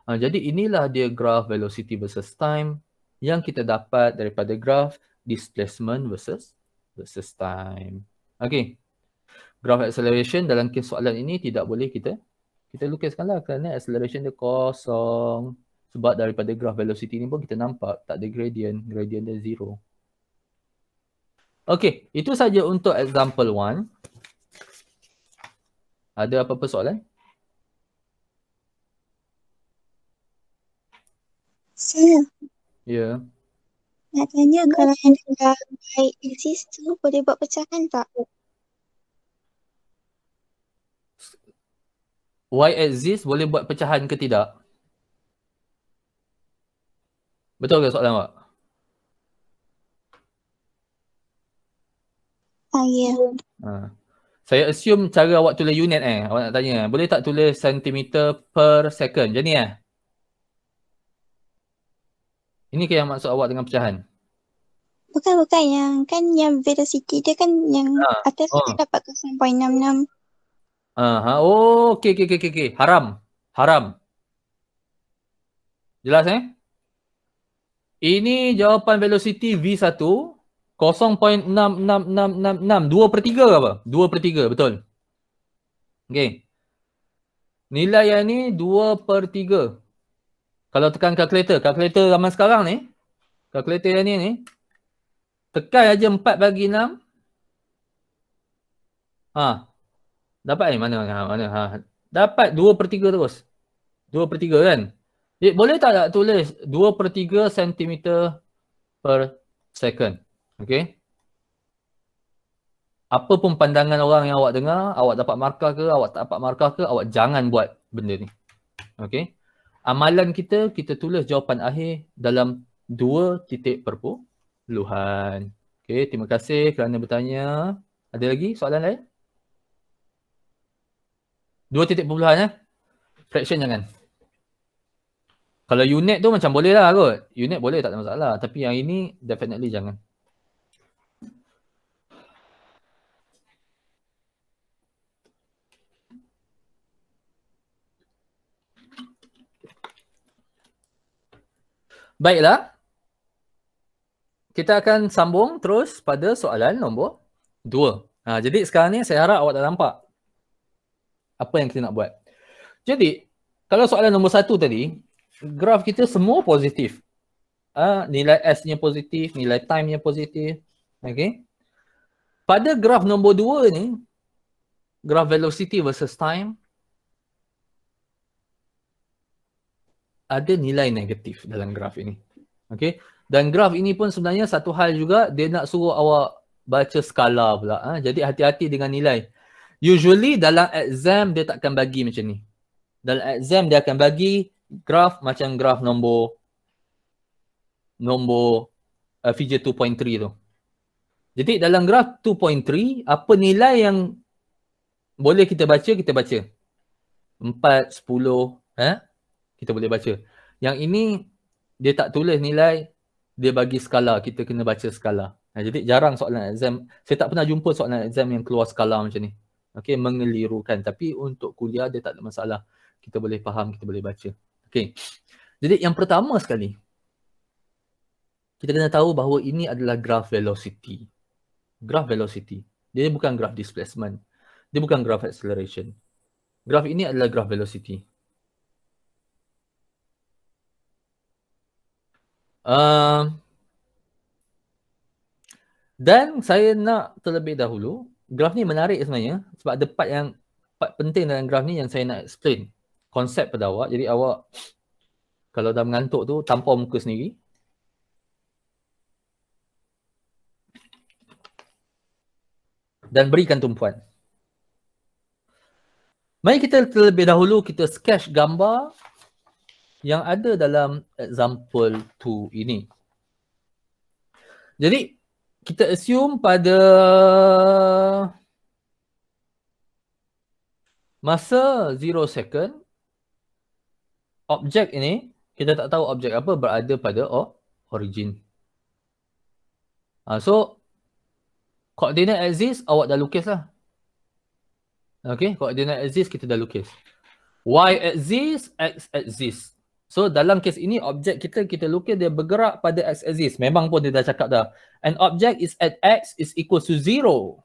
Ha, jadi inilah dia graf velocity versus time yang kita dapat daripada graf displacement versus versus time. Okey. Graf acceleration dalam kes soalan ini tidak boleh kita kita lukiskanlah kerana acceleration dia kosong sebab daripada graf velocity ni pun kita nampak tak ada gradient, gradient dia zero. Okay, itu saja untuk example one. Ada apa-apa soalan? Saya. Ya. Yeah. Nak tanya kalau handle baik di situ boleh buat pecahan tak? Y exist boleh buat pecahan ke tidak? Betul ke soalan awak? Saya. Ah, ha. Saya assume cara awak tulis unit eh. Awak nak tanya. Boleh tak tulis centimeter per second? Macam ni eh. Ini ke yang maksud awak dengan pecahan? Bukan, bukan. Yang kan yang velocity dia kan yang ha. atas oh. Ah. kita dapat 0.66. Aha. Oh, okey, okey, okey, okey. Haram. Haram. Jelas eh? Ini jawapan velocity V1, 0.66666. 2 per 3 ke apa? 2 per 3, betul. Okey. Nilai yang ni 2 per 3. Kalau tekan kalkulator, kalkulator zaman sekarang ni, kalkulator yang ni ni, tekan aja 4 bagi 6. Ha, Dapat eh? Mana? Ha, mana? Ha. Dapat 2 per 3 terus. 2 per 3 kan? Eh, boleh tak nak tulis 2 per 3 cm per second? Okay. Apa pun pandangan orang yang awak dengar, awak dapat markah ke, awak tak dapat markah ke, awak jangan buat benda ni. Okay. Amalan kita, kita tulis jawapan akhir dalam 2 titik perpuluhan. Okay, terima kasih kerana bertanya. Ada lagi soalan lain? Dua titik perpuluhan eh. Fraction jangan. Kalau unit tu macam boleh lah kot. Unit boleh tak ada masalah. Tapi yang ini definitely jangan. Baiklah. Kita akan sambung terus pada soalan nombor dua. Ha, jadi sekarang ni saya harap awak tak nampak apa yang kita nak buat. Jadi, kalau soalan nombor satu tadi, graf kita semua positif. Uh, nilai S nya positif, nilai time nya positif. Okay. Pada graf nombor dua ni, graf velocity versus time, ada nilai negatif dalam graf ini. Okay. Dan graf ini pun sebenarnya satu hal juga, dia nak suruh awak baca skala pula. Ha? Jadi hati-hati dengan nilai usually dalam exam dia takkan bagi macam ni. Dalam exam dia akan bagi graf macam graf nombor nombor uh, figure 2.3 tu. Jadi dalam graf 2.3 apa nilai yang boleh kita baca kita baca. 4 10 eh kita boleh baca. Yang ini dia tak tulis nilai dia bagi skala kita kena baca skala. Nah, jadi jarang soalan exam saya tak pernah jumpa soalan exam yang keluar skala macam ni. Okay, mengelirukan tapi untuk kuliah dia tak ada masalah kita boleh faham kita boleh baca Okay. jadi yang pertama sekali kita kena tahu bahawa ini adalah graf velocity Graf velocity dia bukan graf displacement dia bukan graf acceleration Graf ini adalah graf velocity uh, dan saya nak terlebih dahulu graf ni menarik sebenarnya sebab ada part yang part penting dalam graf ni yang saya nak explain konsep pada awak. Jadi awak kalau dah mengantuk tu tampau muka sendiri. Dan berikan tumpuan. Mari kita terlebih dahulu kita sketch gambar yang ada dalam example 2 ini. Jadi kita assume pada masa 0 second objek ini kita tak tahu objek apa berada pada oh, origin ha, so koordinat exist awak dah lukis lah okay koordinat exist kita dah lukis y exist x exist So dalam kes ini objek kita kita lukis dia bergerak pada x axis. Memang pun dia dah cakap dah. An object is at x is equal to zero.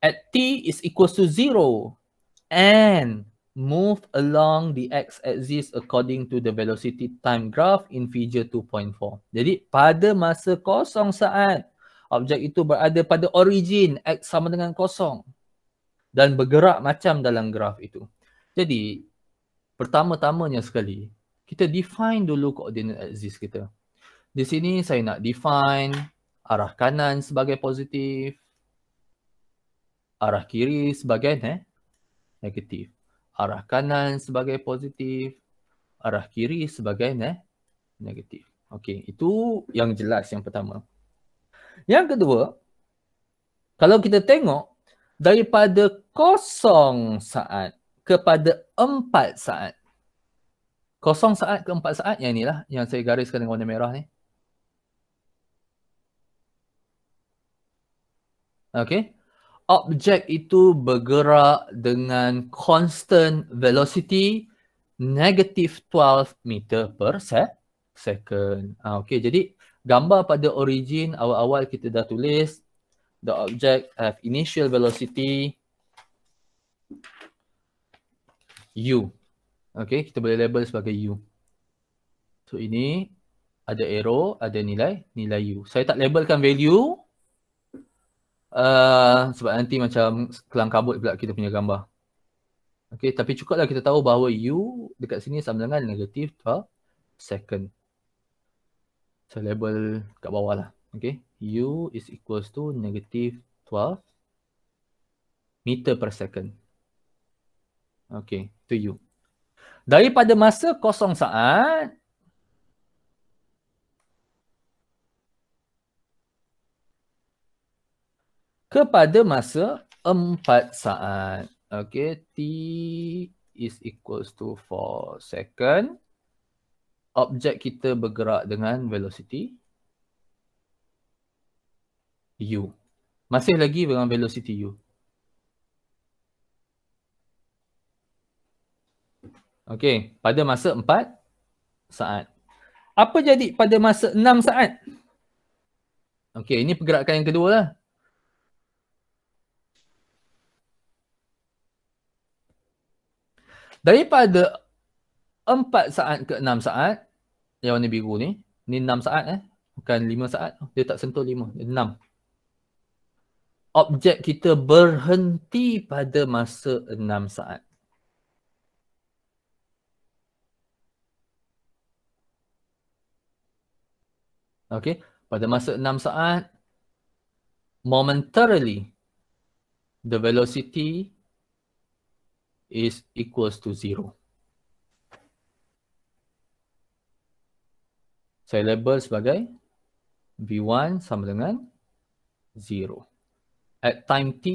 At t is equal to zero. And move along the x axis according to the velocity time graph in figure 2.4. Jadi pada masa kosong saat objek itu berada pada origin x sama dengan kosong dan bergerak macam dalam graf itu. Jadi pertama-tamanya sekali kita define dulu koordinat axis kita. Di sini saya nak define arah kanan sebagai positif, arah kiri sebagai ne, negatif. Arah kanan sebagai positif, arah kiri sebagai ne, negatif. Okey, itu yang jelas yang pertama. Yang kedua, kalau kita tengok daripada kosong saat kepada empat saat. Kosong saat ke empat saat yang inilah yang saya gariskan dengan warna merah ni. Okay. Objek itu bergerak dengan constant velocity negative 12 meter per second. Ah, okay, jadi gambar pada origin awal-awal kita dah tulis the object have initial velocity U. Okay, kita boleh label sebagai U. So ini ada arrow, ada nilai, nilai U. Saya tak labelkan value uh, sebab nanti macam kelang kabut. pula kita punya gambar. Okay, tapi cukuplah kita tahu bahawa U dekat sini sama dengan negatif 12 second. So label kat bawah lah. Okay, U is equals to negatif 12 meter per second. Okay, to you. Daripada masa kosong saat, kepada masa empat saat. Okay, T is equals to four second. Objek kita bergerak dengan velocity U. Masih lagi dengan velocity U. Okey, pada masa empat saat. Apa jadi pada masa enam saat? Okey, ini pergerakan yang kedua lah. Daripada empat saat ke enam saat, yang warna biru ni, ni enam saat eh, bukan 5 saat, dia tak sentuh lima, enam. Objek kita berhenti pada masa enam saat. Okay. Pada masa 6 saat, momentarily, the velocity is equals to zero. Saya label sebagai V1 sama dengan zero. At time T,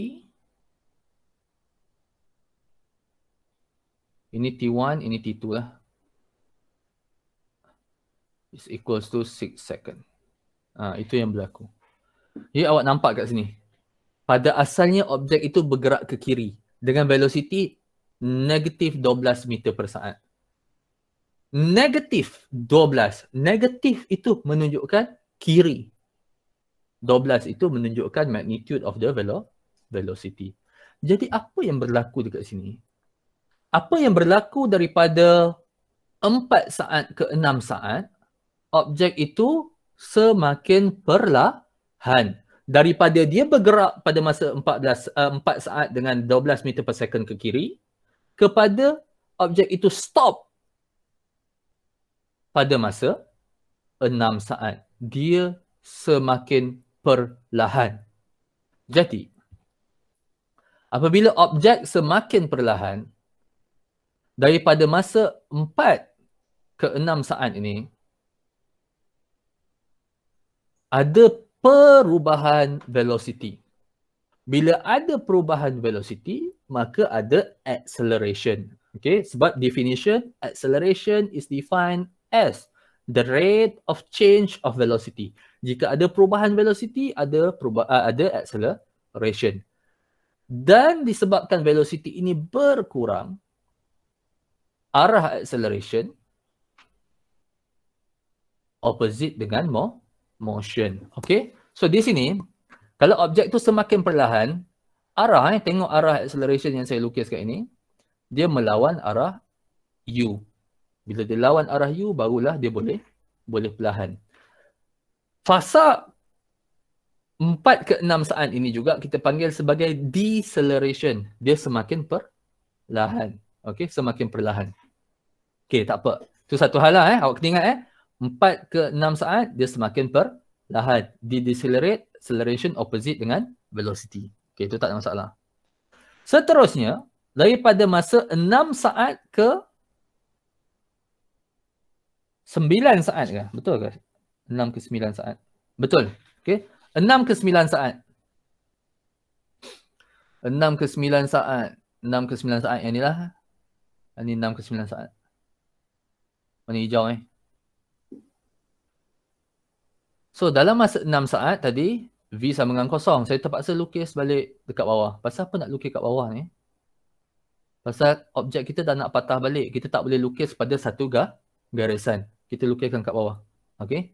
ini T1, ini T2 lah is equals to 6 second. Ha, itu yang berlaku. Jadi awak nampak kat sini. Pada asalnya objek itu bergerak ke kiri dengan velocity negatif 12 meter per saat. Negatif 12. Negatif itu menunjukkan kiri. 12 itu menunjukkan magnitude of the velo velocity. Jadi apa yang berlaku dekat sini? Apa yang berlaku daripada 4 saat ke 6 saat objek itu semakin perlahan daripada dia bergerak pada masa 14 uh, 4 saat dengan 12 meter per second ke kiri kepada objek itu stop pada masa 6 saat dia semakin perlahan jadi apabila objek semakin perlahan daripada masa 4 ke 6 saat ini ada perubahan velocity. Bila ada perubahan velocity, maka ada acceleration. Okay, sebab definition acceleration is defined as the rate of change of velocity. Jika ada perubahan velocity, ada perubahan, uh, ada acceleration. Dan disebabkan velocity ini berkurang, arah acceleration opposite dengan mo motion. Okay. So di sini, kalau objek tu semakin perlahan, arah, eh, tengok arah acceleration yang saya lukis kat ini, dia melawan arah U. Bila dia lawan arah U, barulah dia boleh boleh perlahan. Fasa 4 ke 6 saat ini juga kita panggil sebagai deceleration. Dia semakin perlahan. Okay, semakin perlahan. Okay, tak apa. Itu satu hal lah eh. Awak kena ingat eh empat ke enam saat dia semakin perlahan. Di decelerate, acceleration opposite dengan velocity. Okay, itu tak ada masalah. Seterusnya, daripada masa enam saat ke sembilan saat ke? Betul ke? Enam ke sembilan saat. Betul. Okay. Enam ke sembilan saat. Enam ke sembilan saat. Enam ke sembilan saat yang inilah. Ini enam ke sembilan saat. Mana hijau eh? So dalam masa enam saat tadi V sama dengan kosong Saya terpaksa lukis balik dekat bawah Pasal apa nak lukis kat bawah ni? Pasal objek kita dah nak patah balik Kita tak boleh lukis pada satu garisan Kita lukiskan kat bawah Okay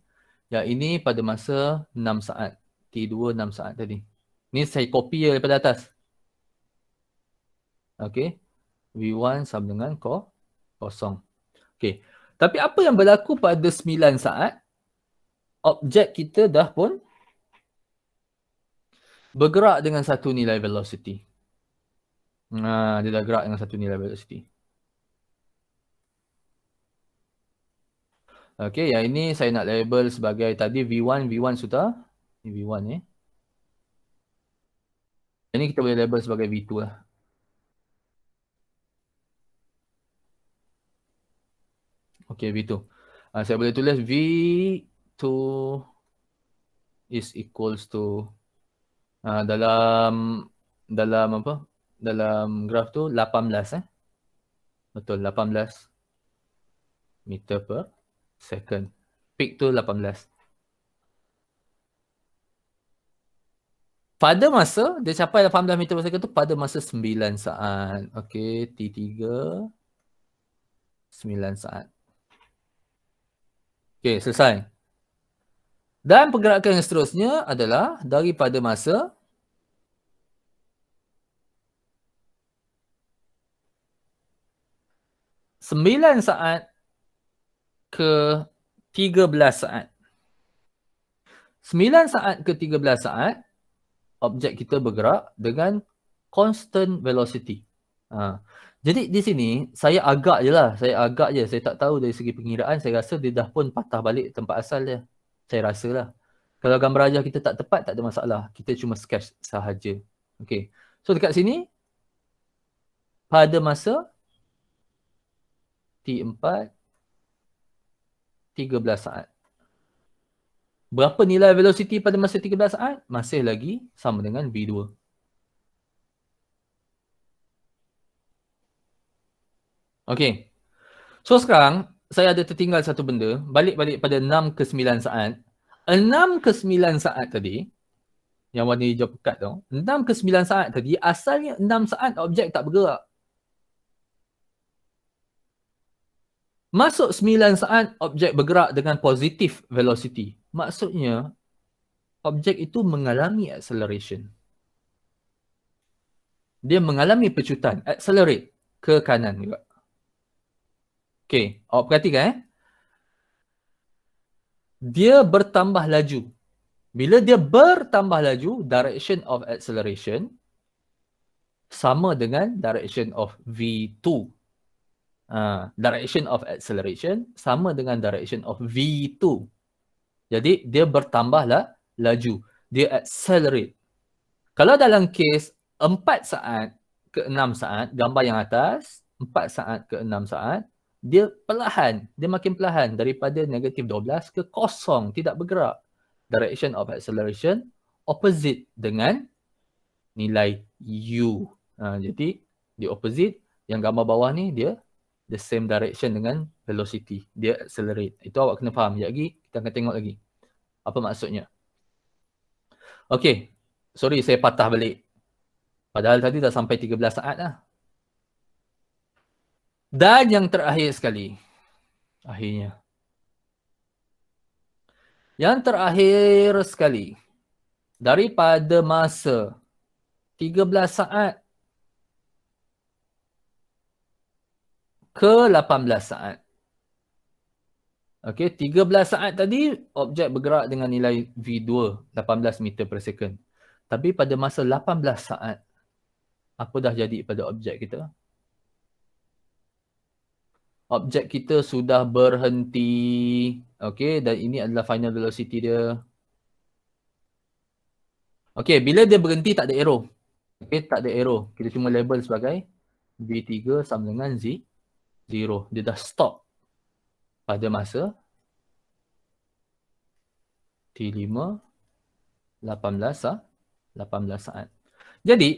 Ya ini pada masa enam saat T2 enam saat tadi Ni saya copy je daripada atas Okay V1 sama dengan kosong Okay Tapi apa yang berlaku pada sembilan saat objek kita dah pun bergerak dengan satu nilai velocity. Ha, dia dah gerak dengan satu nilai velocity. Okay, yang ini saya nak label sebagai tadi V1, V1 sudah, Ini V1 ni. Eh. Ini kita boleh label sebagai V2 lah. Okay, V2. Uh, ha, saya boleh tulis V two is equals to uh, dalam dalam apa? Dalam graf tu 18 eh. Betul 18 meter per second. Peak tu 18. Pada masa dia capai 18 meter per second tu pada masa 9 saat. Okay T3 9 saat. Okay selesai. Dan pergerakan yang seterusnya adalah daripada masa sembilan saat ke tiga belas saat. Sembilan saat ke tiga belas saat, objek kita bergerak dengan constant velocity. Ha. Jadi di sini, saya agak je lah. Saya agak je. Saya tak tahu dari segi pengiraan. Saya rasa dia dah pun patah balik tempat asal dia saya rasa lah. Kalau gambar ajar kita tak tepat, tak ada masalah. Kita cuma sketch sahaja. Okay. So dekat sini, pada masa T4, 13 saat. Berapa nilai velocity pada masa 13 saat? Masih lagi sama dengan V2. Okay. So sekarang, saya ada tertinggal satu benda, balik-balik pada 6 ke 9 saat. 6 ke 9 saat tadi, yang warna hijau pekat tu, 6 ke 9 saat tadi, asalnya 6 saat objek tak bergerak. Masuk 9 saat objek bergerak dengan positif velocity. Maksudnya, objek itu mengalami acceleration. Dia mengalami pecutan, accelerate ke kanan juga. Okay, awak perhatikan eh. Dia bertambah laju. Bila dia bertambah laju, direction of acceleration sama dengan direction of V2. Uh, ha, direction of acceleration sama dengan direction of V2. Jadi, dia bertambahlah laju. Dia accelerate. Kalau dalam kes 4 saat ke 6 saat, gambar yang atas, 4 saat ke 6 saat, dia perlahan, dia makin perlahan daripada negatif 12 ke kosong, tidak bergerak. Direction of acceleration opposite dengan nilai U. Ha, jadi, di opposite, yang gambar bawah ni dia the same direction dengan velocity. Dia accelerate. Itu awak kena faham. Sekejap lagi, kita akan tengok lagi. Apa maksudnya? Okay. Sorry, saya patah balik. Padahal tadi dah sampai 13 saat lah. Dan yang terakhir sekali. Akhirnya. Yang terakhir sekali. Daripada masa 13 saat ke 18 saat. Okey, 13 saat tadi objek bergerak dengan nilai V2 18 meter per second. Tapi pada masa 18 saat apa dah jadi pada objek kita? objek kita sudah berhenti. okay, dan ini adalah final velocity dia. Okay, bila dia berhenti tak ada arrow. okay, tak ada arrow. Kita cuma label sebagai V3 sama dengan Z0. Dia dah stop pada masa T5 18 18 saat. Jadi,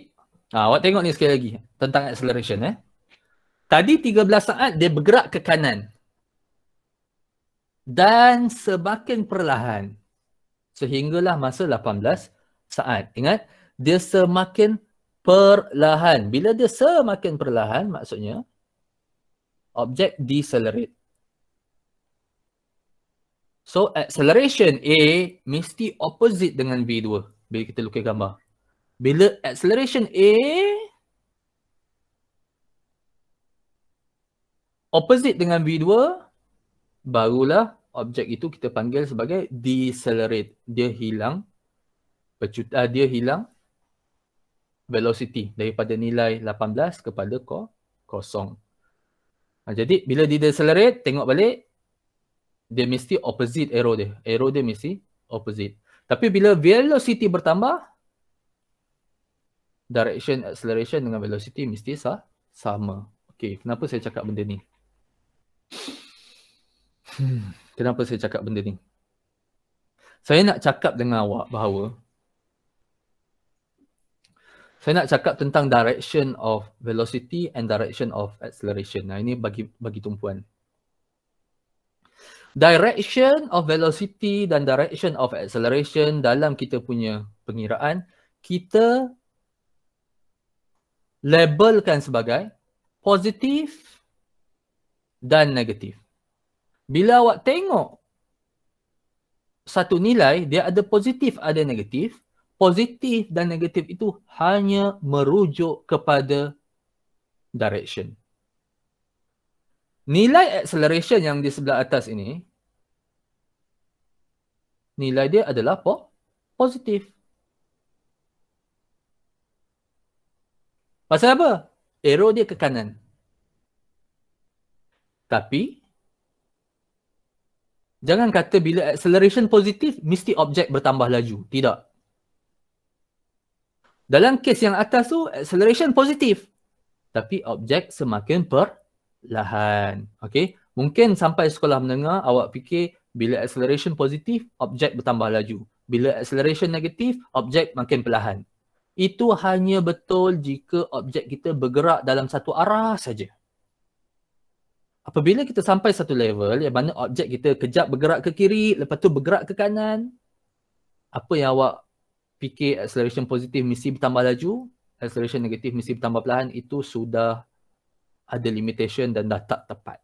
ah, awak tengok ni sekali lagi tentang acceleration eh. Tadi 13 saat dia bergerak ke kanan. Dan semakin perlahan. Sehinggalah masa 18 saat. Ingat, dia semakin perlahan. Bila dia semakin perlahan, maksudnya objek decelerate. So acceleration A mesti opposite dengan V2. Bila kita lukis gambar. Bila acceleration A opposite dengan V2 barulah objek itu kita panggil sebagai decelerate dia hilang percuta ah, dia hilang velocity daripada nilai 18 kepada ko kosong ha, jadi bila dia decelerate tengok balik dia mesti opposite arrow dia arrow dia mesti opposite tapi bila velocity bertambah direction acceleration dengan velocity mesti sah sama Okay, kenapa saya cakap benda ni Hmm, kenapa saya cakap benda ni? Saya nak cakap dengan awak bahawa saya nak cakap tentang direction of velocity and direction of acceleration. Nah, ini bagi bagi tumpuan. Direction of velocity dan direction of acceleration dalam kita punya pengiraan, kita labelkan sebagai positive dan negatif. Bila awak tengok satu nilai, dia ada positif, ada negatif. Positif dan negatif itu hanya merujuk kepada direction. Nilai acceleration yang di sebelah atas ini, nilai dia adalah apa? Positif. Pasal apa? Arrow dia ke kanan. Tapi jangan kata bila acceleration positif mesti objek bertambah laju. Tidak. Dalam kes yang atas tu acceleration positif. Tapi objek semakin perlahan. Okay, Mungkin sampai sekolah menengah awak fikir bila acceleration positif objek bertambah laju. Bila acceleration negatif objek makin perlahan. Itu hanya betul jika objek kita bergerak dalam satu arah saja apabila kita sampai satu level yang mana objek kita kejap bergerak ke kiri, lepas tu bergerak ke kanan, apa yang awak fikir acceleration positif mesti bertambah laju, acceleration negatif mesti bertambah perlahan, itu sudah ada limitation dan dah tak tepat.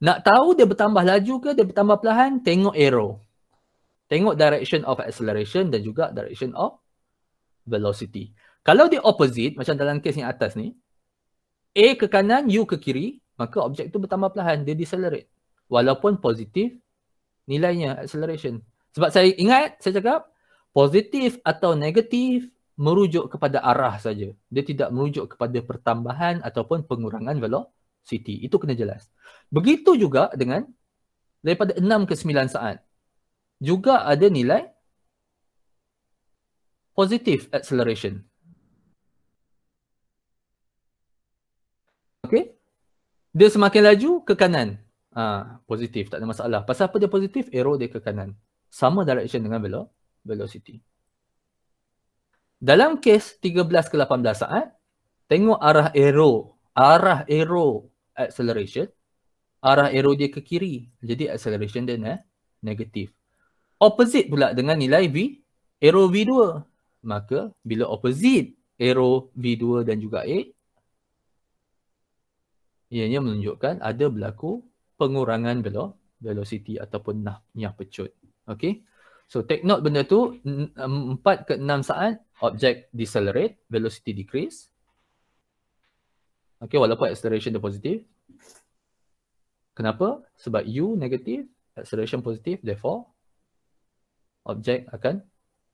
Nak tahu dia bertambah laju ke dia bertambah perlahan, tengok arrow. Tengok direction of acceleration dan juga direction of velocity. Kalau dia opposite, macam dalam kes yang atas ni, A ke kanan, U ke kiri, maka objek tu bertambah perlahan, dia decelerate. Walaupun positif nilainya acceleration. Sebab saya ingat saya cakap positif atau negatif merujuk kepada arah saja. Dia tidak merujuk kepada pertambahan ataupun pengurangan velocity. Itu kena jelas. Begitu juga dengan daripada 6 ke 9 saat juga ada nilai positif acceleration. dia semakin laju ke kanan. Ha, positif, tak ada masalah. Pasal apa dia positif? Arrow dia ke kanan. Sama direction dengan velo velocity. Dalam kes 13 ke 18 saat, eh, tengok arah arrow. Arah arrow acceleration. Arah arrow dia ke kiri. Jadi acceleration dia ne negatif. Opposite pula dengan nilai V, arrow V2. Maka bila opposite arrow V2 dan juga A, ianya menunjukkan ada berlaku pengurangan velo velocity ataupun nah yang pecut. Okay. So take note benda tu 4 ke 6 saat objek decelerate, velocity decrease. Okay, walaupun acceleration dia positif. Kenapa? Sebab U negatif, acceleration positif, therefore objek akan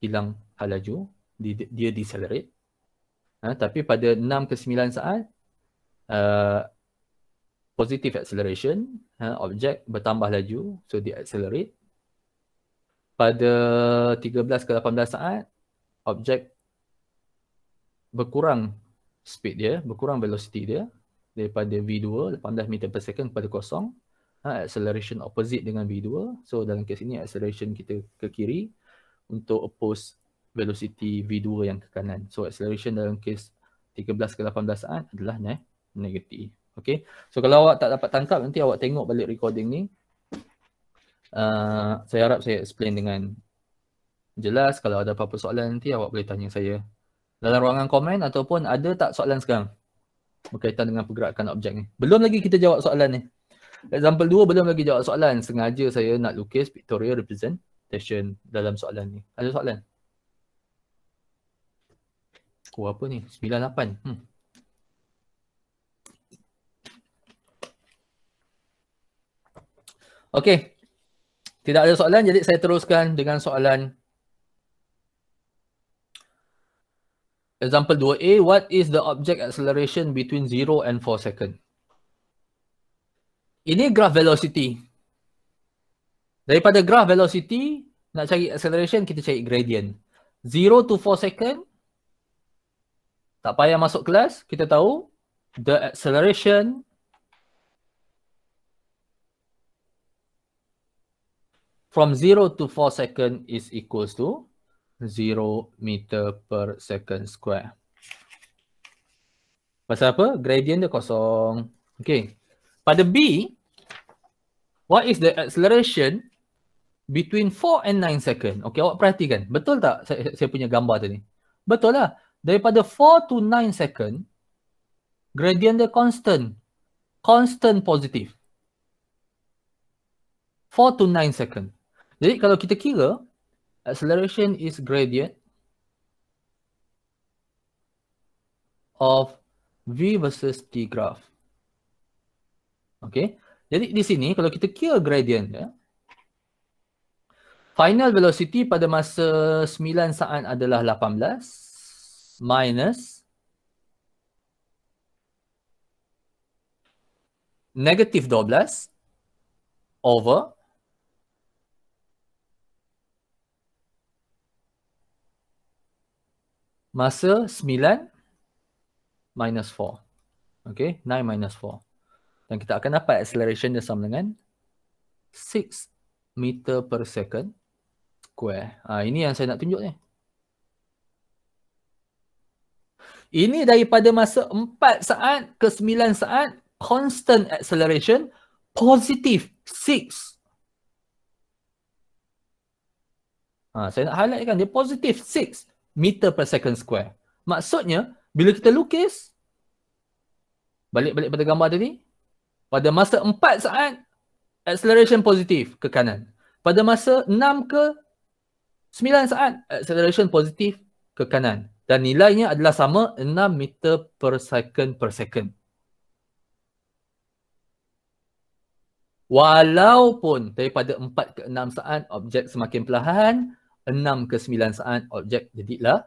hilang halaju dia decelerate. Ha, tapi pada 6 ke 9 saat, uh, positive acceleration uh, ha, objek bertambah laju so dia accelerate pada 13 ke 18 saat objek berkurang speed dia berkurang velocity dia daripada v2 18 meter per second kepada kosong uh, acceleration opposite dengan v2 so dalam kes ini acceleration kita ke kiri untuk oppose velocity v2 yang ke kanan so acceleration dalam kes 13 ke 18 saat adalah ne negatif. Okay. So kalau awak tak dapat tangkap nanti awak tengok balik recording ni. Uh, saya harap saya explain dengan jelas. Kalau ada apa-apa soalan nanti awak boleh tanya saya dalam ruangan komen ataupun ada tak soalan sekarang berkaitan dengan pergerakan objek ni. Belum lagi kita jawab soalan ni. Example dua belum lagi jawab soalan. Sengaja saya nak lukis pictorial representation dalam soalan ni. Ada soalan? Oh apa ni? 98. Hmm. Okey. Tidak ada soalan, jadi saya teruskan dengan soalan. Example 2A, what is the object acceleration between 0 and 4 second? Ini graph velocity. Daripada graph velocity, nak cari acceleration, kita cari gradient. 0 to 4 second, tak payah masuk kelas, kita tahu the acceleration from 0 to 4 second is equals to 0 meter per second square. Pasal apa? Gradient dia kosong. Okay. Pada B, what is the acceleration between 4 and 9 second? Okay, awak perhatikan. Betul tak saya, saya punya gambar tadi? Betul lah. Daripada 4 to 9 second, gradient dia constant. Constant positive. 4 to 9 second. Jadi kalau kita kira acceleration is gradient of v versus t graph. Okay. Jadi di sini kalau kita kira gradient ya. Final velocity pada masa 9 saat adalah 18 minus negative 12 over masa 9 minus 4. Okay, 9 minus 4. Dan kita akan dapat acceleration dia sama dengan 6 meter per second square. Ha, ini yang saya nak tunjuk ni. Ini daripada masa 4 saat ke 9 saat, constant acceleration, positif 6. Ha, saya nak highlight kan, dia positif meter per second square. Maksudnya, bila kita lukis, balik-balik pada gambar tadi, pada masa 4 saat, acceleration positif ke kanan. Pada masa 6 ke 9 saat, acceleration positif ke kanan. Dan nilainya adalah sama 6 meter per second per second. Walaupun daripada 4 ke 6 saat, objek semakin perlahan, Enam ke sembilan saat objek jadilah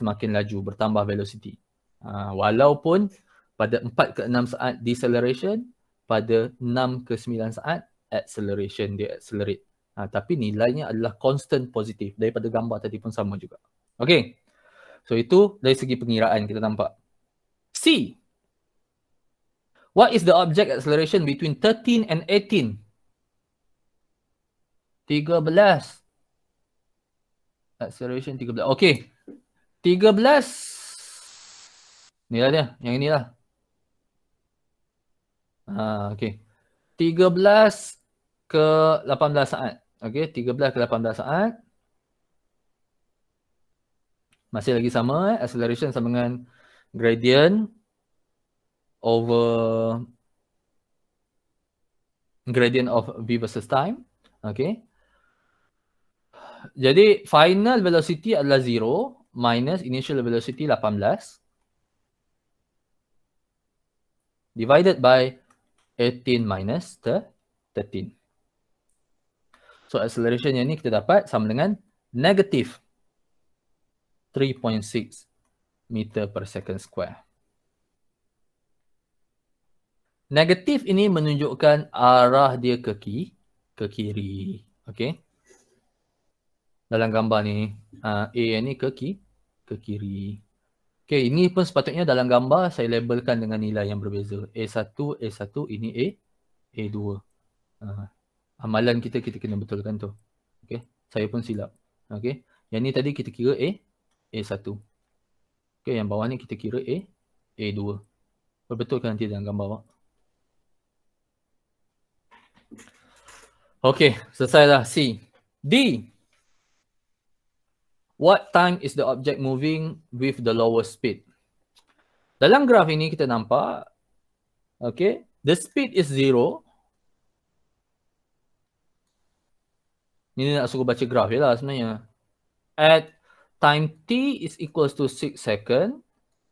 semakin laju bertambah velocity. Uh, walaupun pada empat ke enam saat deceleration, pada enam ke sembilan saat acceleration dia accelerate. Ha, tapi nilainya adalah constant positif daripada gambar tadi pun sama juga. Okay. So itu dari segi pengiraan kita nampak. C. What is the object acceleration between 13 and 18? acceleration 13. Okay, 13. Ni lah dia. Yang inilah. Ha, okey. 13 ke 18 saat. Okey, 13 ke 18 saat. Masih lagi sama eh. Acceleration sama dengan gradient over gradient of V versus time. Okay jadi final velocity adalah 0 minus initial velocity 18 divided by 18 minus 13. So acceleration yang ni kita dapat sama dengan negative 3.6 meter per second square. Negatif ini menunjukkan arah dia ke kiri, ke kiri. Okay dalam gambar ni uh, A yang ni ke, ki, ke kiri Okay, ini pun sepatutnya dalam gambar saya labelkan dengan nilai yang berbeza. A1, A1, ini A, A2. Uh, ha, amalan kita, kita kena betulkan tu. Okay, saya pun silap. Okay, yang ni tadi kita kira A, A1. Okay, yang bawah ni kita kira A, A2. Perbetulkan nanti dalam gambar, Pak. Okay, selesailah. C. D what time is the object moving with the lowest speed? Dalam graf ini kita nampak, okay, the speed is zero. Ini nak suruh baca graf je lah sebenarnya. At time t is equals to 6 second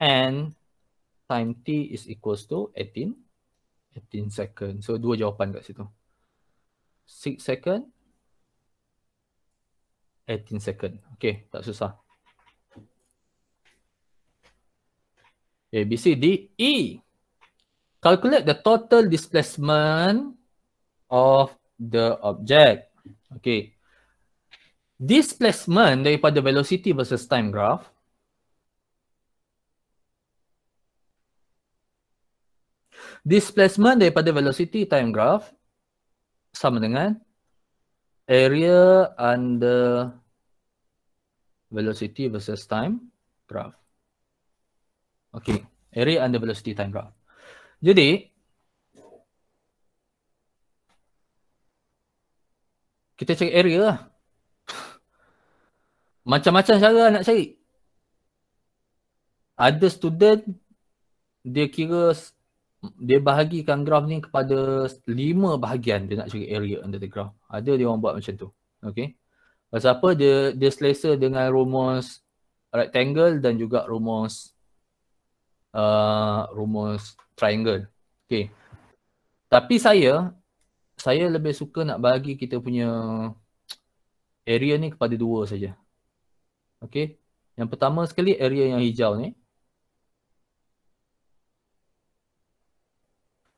and time t is equals to 18, 18 second. So, dua jawapan kat situ. 6 second 18 second. Okay, tak susah. A, B, C, D, E. Calculate the total displacement of the object. Okay. Displacement daripada velocity versus time graph. Displacement daripada velocity time graph sama dengan area under velocity versus time graph. Okay, area under velocity time graph. Jadi, kita cari area lah. Macam-macam cara nak cari. Ada student, dia kira dia bahagikan graf ni kepada lima bahagian dia nak cari area under the graph. Ada dia orang buat macam tu. Okay. Pasal apa dia dia selesa dengan rumus rectangle dan juga rumus uh, rumus triangle. Okay. Tapi saya saya lebih suka nak bagi kita punya area ni kepada dua saja. Okay. Yang pertama sekali area yang hijau ni.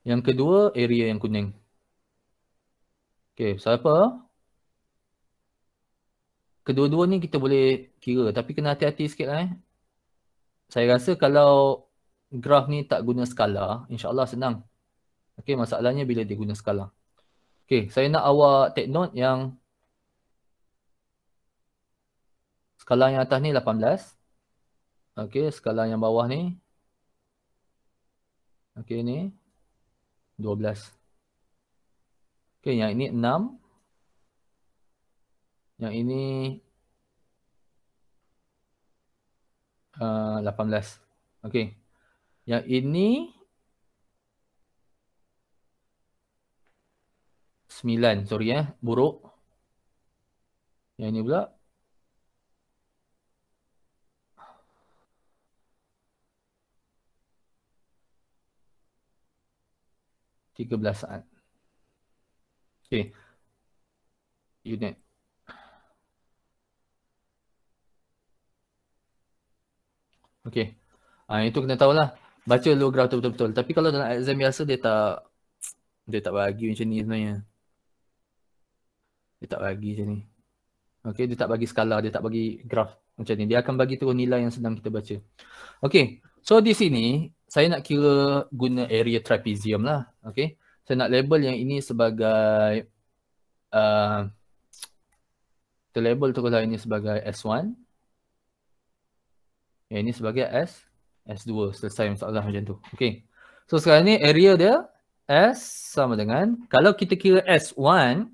Yang kedua, area yang kuning. Okey, siapa? Kedua-dua ni kita boleh kira tapi kena hati-hati sikit eh. Saya rasa kalau graf ni tak guna skala, insyaAllah senang. Okey, masalahnya bila dia guna skala. Okey, saya nak awak take note yang skala yang atas ni 18. Okey, skala yang bawah ni. Okey, ni 12. Okey, yang ini 6. Yang ini uh, 18. Okey. Yang ini 9. Sorry ya, eh. buruk. Yang ini pula 12. 13 saat. Okey. Unit. Okay. Ha, itu kena tahulah. Baca low graph tu betul-betul. Tapi kalau dalam exam biasa dia tak dia tak bagi macam ni sebenarnya. Dia tak bagi macam ni. Okey, dia tak bagi skala, dia tak bagi graf macam ni. Dia akan bagi terus nilai yang sedang kita baca. Okay. So di sini saya nak kira guna area trapezium lah. Okay. Saya nak label yang ini sebagai uh, kita label tu kalau ini sebagai S1 yang ini sebagai S S2. Selesai masalah macam tu. Okay. So sekarang ni area dia S sama dengan kalau kita kira S1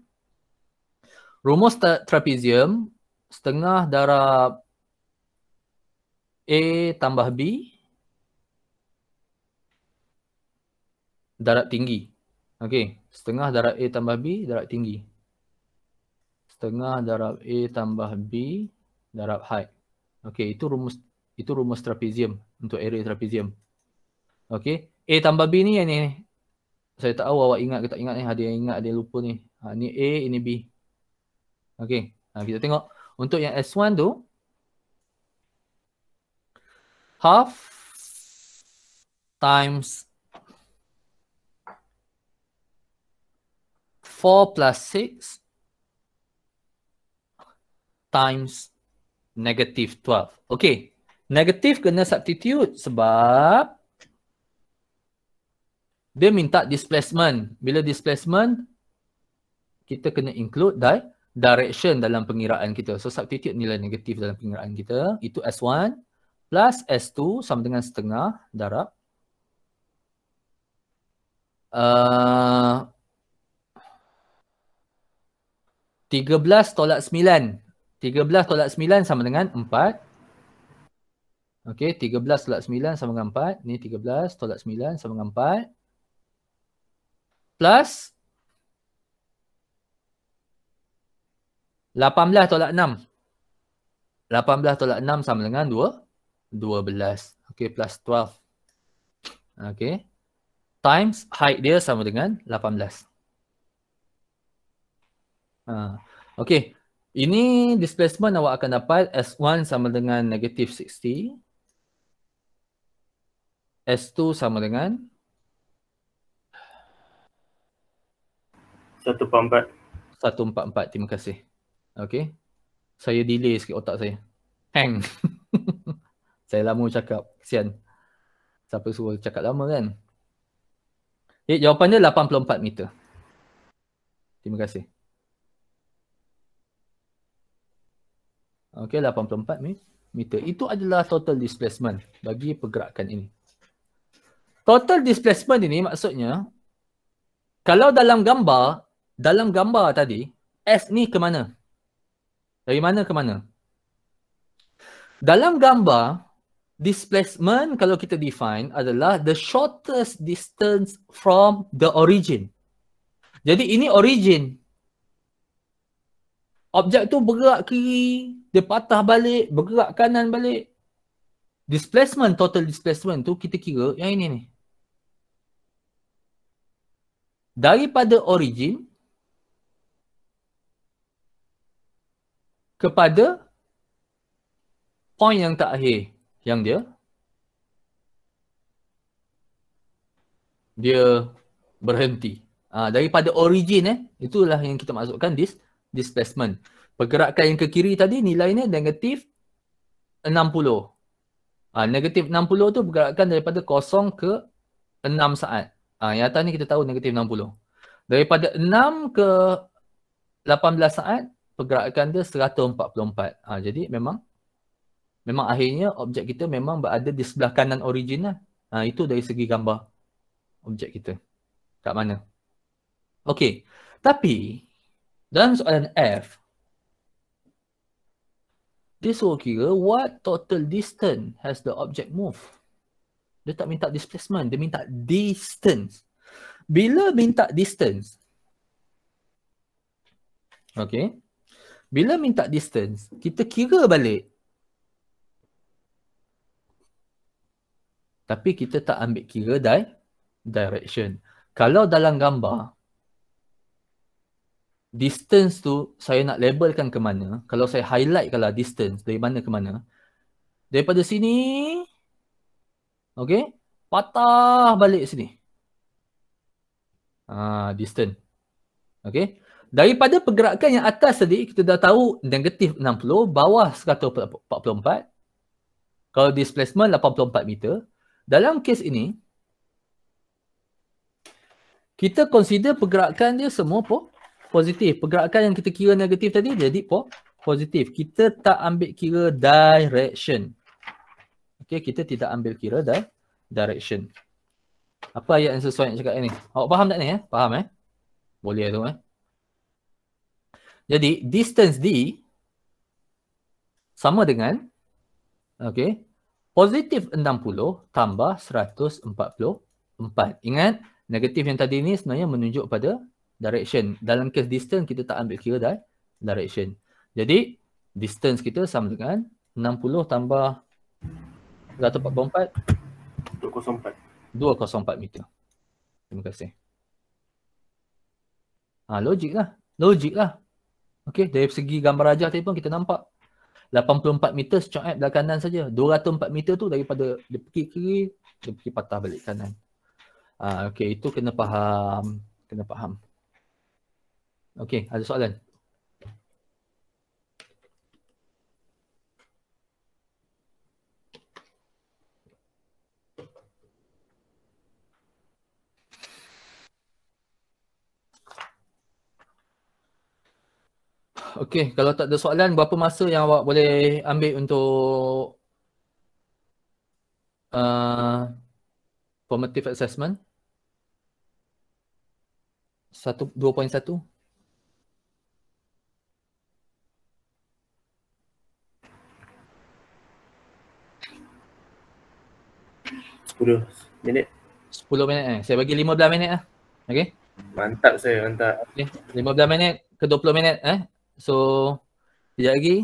rumus trapezium setengah darab A tambah B darat tinggi. Okey, setengah darab A tambah B, darat tinggi. Setengah darab A tambah B, darab height. Okey, itu rumus itu rumus trapezium untuk area trapezium. Okey, A tambah B ni yang ni. Saya tak tahu awak ingat ke tak ingat ni. Ada yang ingat, ada yang lupa ni. Ha, ni A, ini B. Okey, ha, kita tengok. Untuk yang S1 tu, half times 4 plus 6 times negative 12. Okay. Negative kena substitute sebab dia minta displacement. Bila displacement, kita kena include di direction dalam pengiraan kita. So, substitute nilai negatif dalam pengiraan kita. Itu S1 plus S2 sama dengan setengah darab. Uh, 13 tolak 9. 13 tolak 9 sama dengan 4. Okey, 13 tolak 9 sama dengan 4. Ni 13 tolak 9 sama dengan 4. Plus 18 tolak 6. 18 tolak 6 sama dengan 2. 12. Okey, plus 12. Okey. Times height dia sama dengan 18. Uh, ha. okay. Ini displacement awak akan dapat S1 sama dengan negatif 60. S2 sama dengan 144. 144. Terima kasih. Okay. Saya delay sikit otak saya. Hang. saya lama cakap. Kesian. Siapa suruh cakap lama kan? Eh, jawapannya 84 meter. Terima kasih. Okey 84 meter. Itu adalah total displacement bagi pergerakan ini. Total displacement ini maksudnya kalau dalam gambar, dalam gambar tadi S ni ke mana? Dari mana ke mana? Dalam gambar displacement kalau kita define adalah the shortest distance from the origin. Jadi ini origin. Objek tu bergerak kiri, dia patah balik, bergerak kanan balik. Displacement, total displacement tu kita kira yang ini ni. Daripada origin kepada point yang tak terakhir yang dia dia berhenti. Ha, daripada origin eh, itulah yang kita masukkan dis displacement pergerakan yang ke kiri tadi nilainya negatif 60. Ha, negatif 60 tu bergerakkan daripada kosong ke 6 saat. Ha, yang atas ni kita tahu negatif 60. Daripada 6 ke 18 saat, pergerakan dia 144. Ha, jadi memang memang akhirnya objek kita memang berada di sebelah kanan origin lah. Ha, itu dari segi gambar objek kita. Kat mana? Okey. Tapi dalam soalan F, dia suruh kira what total distance has the object move? Dia tak minta displacement, dia minta distance. Bila minta distance, okay, bila minta distance, kita kira balik. Tapi kita tak ambil kira di direction. Kalau dalam gambar, distance tu saya nak labelkan ke mana kalau saya highlight kalau distance dari mana ke mana daripada sini okey patah balik sini ah distance okey daripada pergerakan yang atas tadi kita dah tahu negatif 60 bawah 144 kalau displacement 84 meter dalam kes ini kita consider pergerakan dia semua pun positif. Pergerakan yang kita kira negatif tadi jadi po positif. Kita tak ambil kira direction. Okay, kita tidak ambil kira di direction. Apa ayat yang sesuai yang cakap ni? Awak faham tak ni? Eh? Faham eh? Boleh tu eh? Jadi, distance D sama dengan okay, positif 60 tambah 144. Ingat, negatif yang tadi ni sebenarnya menunjuk pada direction. Dalam case distance, kita tak ambil kira dah. Eh, direction. Jadi, distance kita sama dengan 60 tambah 144. 204. 204 meter. Terima kasih. Ha, logik lah. Logik lah. Okay, dari segi gambar rajah tadi pun kita nampak. 84 meter secara eh, belah kanan saja. 204 meter tu daripada dia pergi kiri, dia pergi patah balik kanan. Ha, ah, okay, itu kena faham. Kena faham. Okey, ada soalan? Okey, kalau tak ada soalan, berapa masa yang awak boleh ambil untuk uh, formative assessment? 1 2.1 10 minit. 10 minit eh. Saya bagi 15 minit lah. Eh. Okay. Mantap saya, mantap. Okay. 15 minit ke puluh minit eh. So, sekejap lagi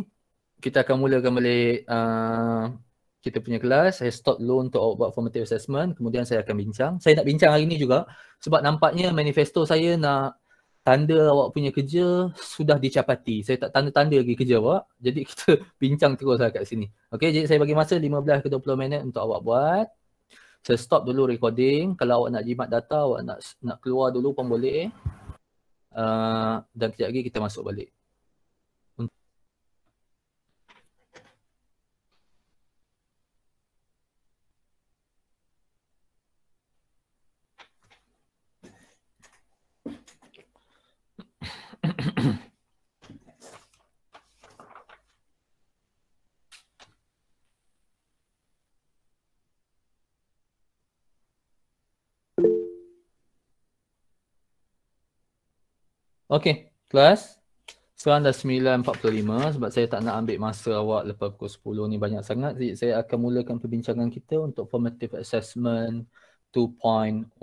kita akan mulakan balik uh, kita punya kelas. Saya stop dulu untuk buat formative assessment. Kemudian saya akan bincang. Saya nak bincang hari ni juga sebab nampaknya manifesto saya nak tanda awak punya kerja sudah dicapati. Saya tak tanda-tanda lagi kerja awak. Jadi kita bincang terus lah kat sini. Okay, jadi saya bagi masa 15 ke 20 minit untuk awak buat saya stop dulu recording kalau awak nak jimat data awak nak nak keluar dulu pun boleh uh, dan kejap lagi kita masuk balik Okay, kelas. Sekarang dah 9.45 sebab saya tak nak ambil masa awak lepas pukul 10 ni banyak sangat. Jadi saya akan mulakan perbincangan kita untuk formative assessment 2.1.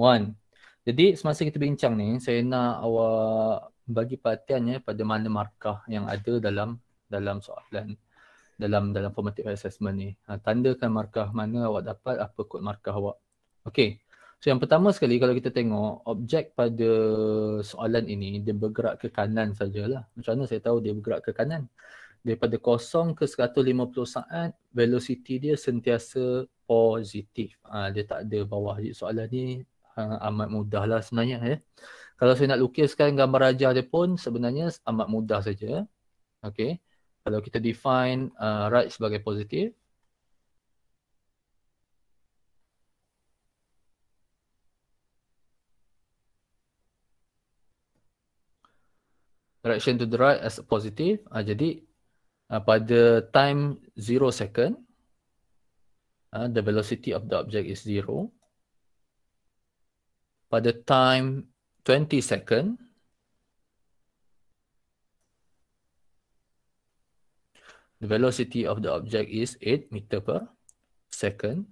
Jadi semasa kita bincang ni, saya nak awak bagi perhatian ya pada mana markah yang ada dalam dalam soalan dalam dalam formative assessment ni. Ha, tandakan markah mana awak dapat, apa kod markah awak. Okay, So yang pertama sekali kalau kita tengok objek pada soalan ini dia bergerak ke kanan sajalah. Macam mana saya tahu dia bergerak ke kanan? Daripada kosong ke 150 saat velocity dia sentiasa positif. Ha, dia tak ada bawah. soalan ni ha, amat mudah lah sebenarnya. Ya. Kalau saya nak lukiskan gambar rajah dia pun sebenarnya amat mudah saja. Okay. Kalau kita define uh, right sebagai positif, direction to the right as positive uh, jadi uh, pada time 0 second uh, the velocity of the object is 0 pada time 20 second the velocity of the object is 8 meter per second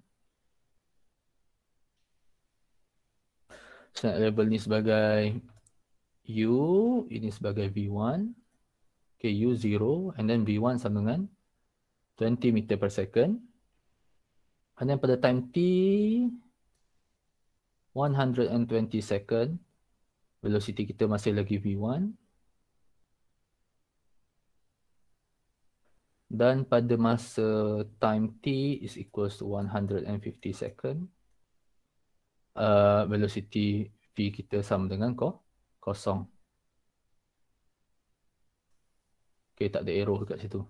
saya so, label ni sebagai U ini sebagai V1. Okay, U0 and then V1 sama dengan 20 meter per second. And then pada time T, 120 second. Velocity kita masih lagi V1. Dan pada masa time T is equals to 150 second. Uh, velocity V kita sama dengan kau kosong. Okay, tak ada error dekat situ.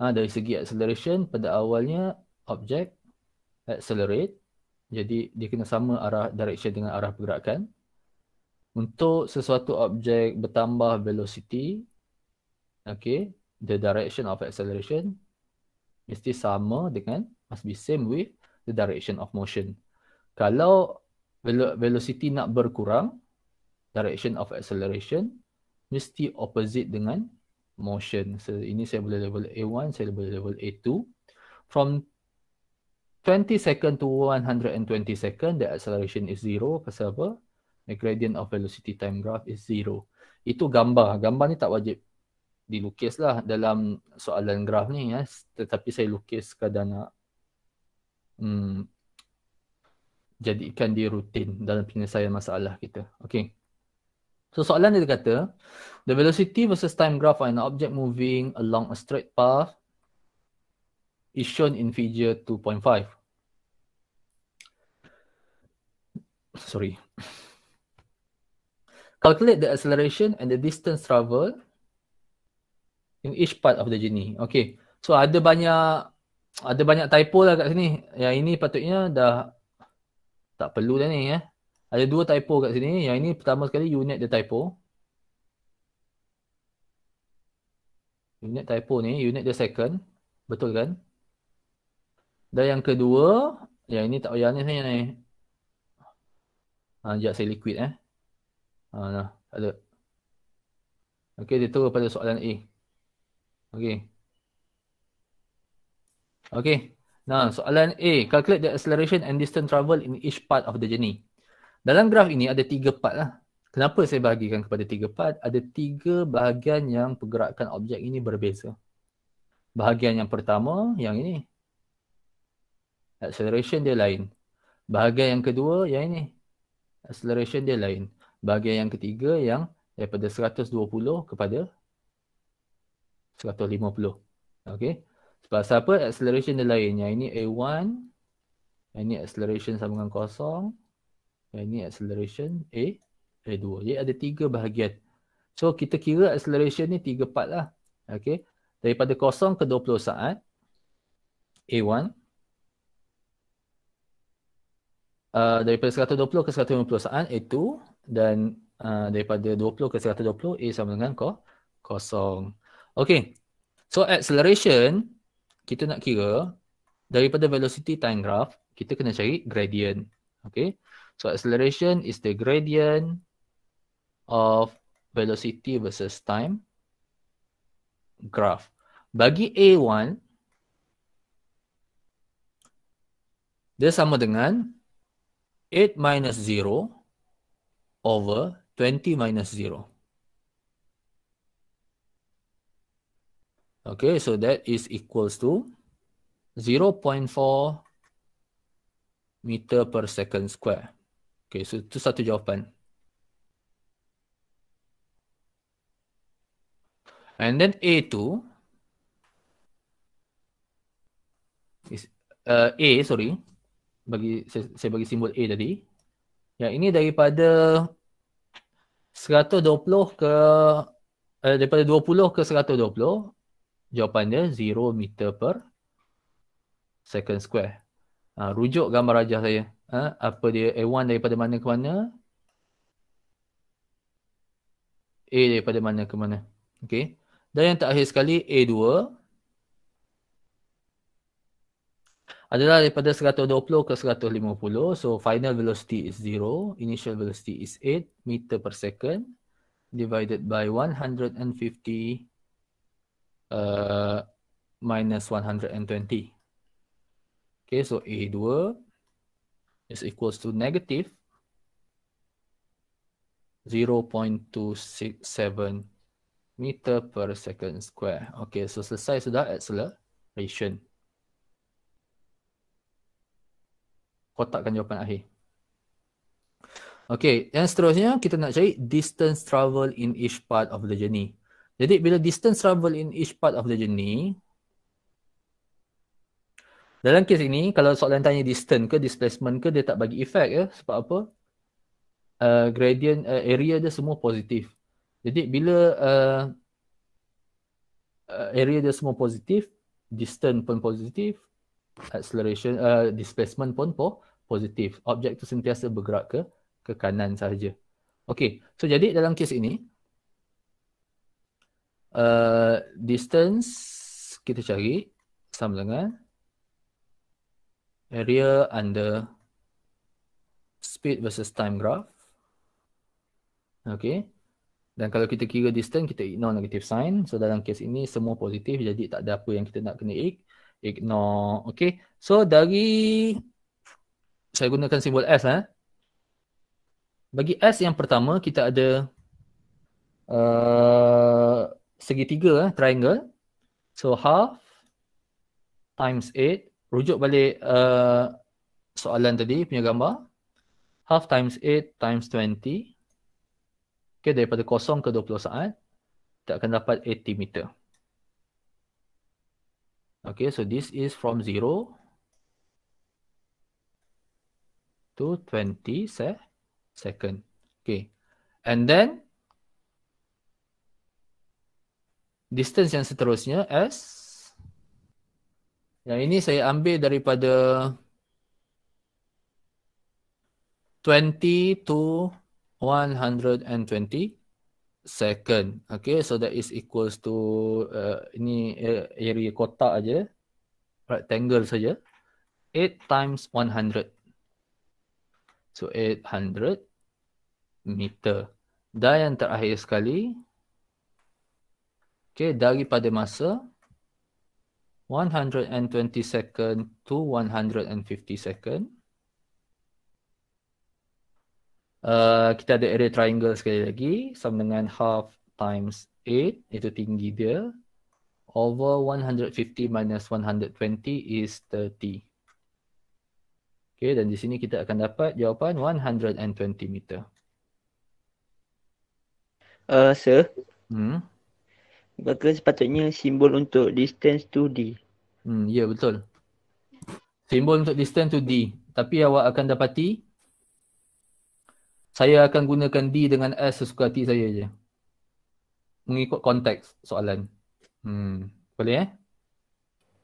Ha, dari segi acceleration, pada awalnya objek accelerate. Jadi, dia kena sama arah direction dengan arah pergerakan. Untuk sesuatu objek bertambah velocity, okay, the direction of acceleration mesti sama dengan, must be same with the direction of motion. Kalau velocity nak berkurang, direction of acceleration mesti opposite dengan motion. So ini saya boleh level A1, saya boleh level A2. From 20 second to 120 second, the acceleration is zero. Pasal apa? The gradient of velocity time graph is zero. Itu gambar. Gambar ni tak wajib dilukis lah dalam soalan graf ni. Ya. Tetapi saya lukis sekadar nak hmm, jadikan dia rutin dalam penyelesaian masalah kita. Okay. So soalan dia kata, the velocity versus time graph of an object moving along a straight path is shown in figure 2.5. Sorry. Calculate the acceleration and the distance traveled in each part of the journey. Okay. So ada banyak ada banyak typo lah kat sini. Yang ini patutnya dah tak perlu dah ni ya. Eh. Ada dua typo kat sini. Yang ini pertama sekali unit need the typo. Unit typo ni. Unit need the second. Betul kan? Dan yang kedua. Yang ini tak payah ni sebenarnya ni. Ha, sekejap saya liquid eh. Ha, nah, tak ada. Okay, dia turun pada soalan A. Okay. Okay. Nah, soalan A. Calculate the acceleration and distance travel in each part of the journey. Dalam graf ini ada tiga part lah. Kenapa saya bahagikan kepada tiga part? Ada tiga bahagian yang pergerakan objek ini berbeza. Bahagian yang pertama, yang ini. Acceleration dia lain. Bahagian yang kedua, yang ini. Acceleration dia lain. Bahagian yang ketiga, yang daripada 120 kepada 150. Okay. Sebab apa? Acceleration dia lain. Yang ini A1. Yang ini acceleration sama dengan kosong ini acceleration A, A2. Jadi ada tiga bahagian. So kita kira acceleration ni tiga part lah. Okay. Daripada kosong ke 20 saat. A1. Uh, daripada 120 ke 150 saat A2. Dan uh, daripada 20 ke 120 A sama dengan ko kosong. Okay. So acceleration kita nak kira daripada velocity time graph kita kena cari gradient. Okay. So acceleration is the gradient of velocity versus time graph. Bagi A1, dia sama dengan 8 minus 0 over 20 minus 0. Okay, so that is equals to 0.4 meter per second square. Okay, so itu satu jawapan. And then A tu is uh, A sorry bagi saya, saya bagi simbol A tadi. Ya ini daripada 120 ke uh, daripada 20 ke 120 jawapan dia 0 meter per second square. Ha, rujuk gambar rajah saya. Ha, apa dia A1 daripada mana ke mana. A daripada mana ke mana. Okey. Dan yang terakhir sekali A2. Adalah daripada 120 ke 150. So final velocity is 0. Initial velocity is 8 meter per second. Divided by 150 uh, minus 120. Okay, so A2 is equals to negative 0.267 meter per second square. Okay, so selesai sudah acceleration. Kotakkan jawapan akhir. Okay, yang seterusnya kita nak cari distance travel in each part of the journey. Jadi bila distance travel in each part of the journey, dalam kes ini, kalau soalan tanya distant ke displacement ke, dia tak bagi efek ya. Sebab apa? Uh, gradient uh, area dia semua positif. Jadi bila uh, uh, area dia semua positif, distance pun positif, acceleration, uh, displacement pun po positif. Objek tu sentiasa bergerak ke ke kanan sahaja. Okay, so jadi dalam kes ini, uh, distance kita cari sama dengan area under speed versus time graph. Okay. Dan kalau kita kira distance, kita ignore negative sign. So dalam kes ini semua positif. Jadi tak ada apa yang kita nak kena ignore. Okay. So dari saya gunakan simbol S. Eh. Bagi S yang pertama kita ada uh, segitiga eh, triangle. So half times 8 rujuk balik uh, soalan tadi punya gambar half times 8 times 20 okay, daripada kosong ke 20 saat kita akan dapat 80 meter okay so this is from 0 to 20 se second okay and then distance yang seterusnya as yang ini saya ambil daripada 20 to 120 second. Okay, so that is equals to uh, ini eh, area kotak aja, rectangle saja. 8 times 100. So 800 meter. Dan yang terakhir sekali, okay, daripada masa 120 second to 150 second. Uh, kita ada area triangle sekali lagi sama dengan half times 8 itu tinggi dia over 150 minus 120 is 30. Okay, dan di sini kita akan dapat jawapan 120 meter. Uh, sir. Hmm. Bakal sepatutnya simbol untuk distance to D. Hmm, ya yeah, betul. Simbol untuk distance to D. Tapi awak akan dapati saya akan gunakan D dengan S sesuka hati saya je. Mengikut konteks soalan. Hmm, boleh eh?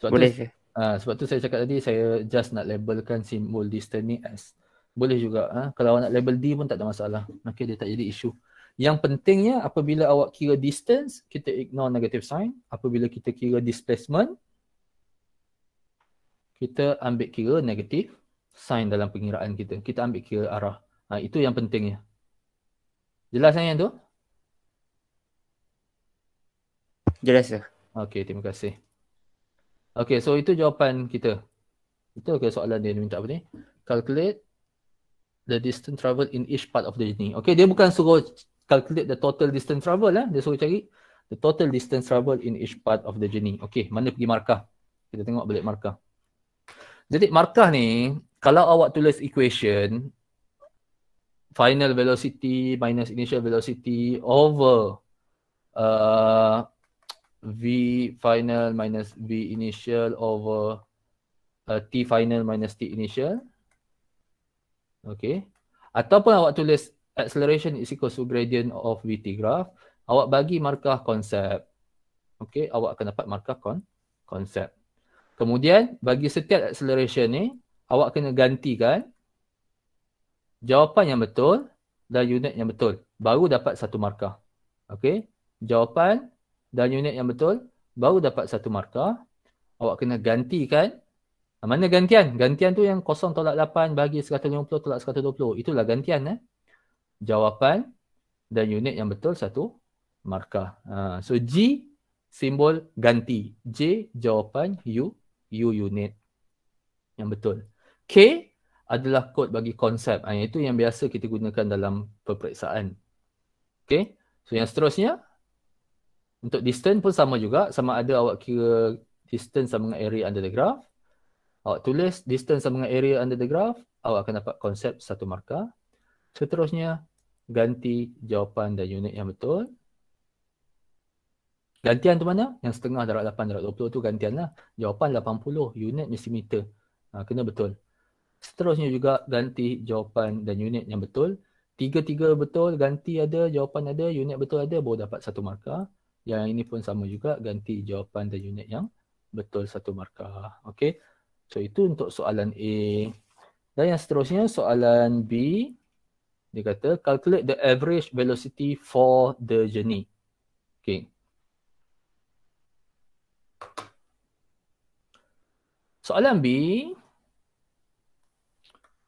Sebab boleh. Tu, ha, sebab tu saya cakap tadi saya just nak labelkan simbol distance ni S. Boleh juga. Ha? Kalau awak nak label D pun tak ada masalah. Okay, dia tak jadi isu. Yang pentingnya apabila awak kira distance, kita ignore negative sign. Apabila kita kira displacement, kita ambil kira negatif sign dalam pengiraan kita. Kita ambil kira arah. Ha, itu yang pentingnya. Jelas kan yang tu? Jelas ya. Okay, terima kasih. Okay, so itu jawapan kita. Itu okay, soalan dia, dia minta apa ni? Calculate the distance travel in each part of the journey. Okay, dia bukan suruh calculate the total distance travel lah. Dia suruh cari the total distance travel in each part of the journey. Okay, mana pergi markah? Kita tengok balik markah. Jadi markah ni kalau awak tulis equation final velocity minus initial velocity over uh, v final minus v initial over uh, t final minus t initial. Okey. Ataupun awak tulis acceleration is equal to gradient of VT graph. Awak bagi markah konsep. Okay, awak akan dapat markah kon konsep. Kemudian bagi setiap acceleration ni, awak kena gantikan jawapan yang betul dan unit yang betul. Baru dapat satu markah. Okay, jawapan dan unit yang betul baru dapat satu markah. Awak kena gantikan mana gantian? Gantian tu yang kosong tolak 8 bagi 150 tolak 120. Itulah gantian. Eh? jawapan dan unit yang betul satu markah. Uh, so G simbol ganti. J jawapan U U unit yang betul. K adalah kod bagi konsep. Ha, itu yang biasa kita gunakan dalam peperiksaan. Okay. So yang seterusnya untuk distance pun sama juga. Sama ada awak kira distance sama dengan area under the graph. Awak tulis distance sama dengan area under the graph. Awak akan dapat konsep satu markah. Seterusnya ganti jawapan dan unit yang betul. Gantian tu mana? Yang setengah darab 8, darab 20 tu gantianlah. Jawapan 80, unit mesti meter. Ha, kena betul. Seterusnya juga ganti jawapan dan unit yang betul. Tiga-tiga betul, ganti ada, jawapan ada, unit betul ada, baru dapat satu markah. Yang ini pun sama juga, ganti jawapan dan unit yang betul satu markah. Okay. So, itu untuk soalan A. Dan yang seterusnya, soalan B dia kata calculate the average velocity for the journey okay soalan B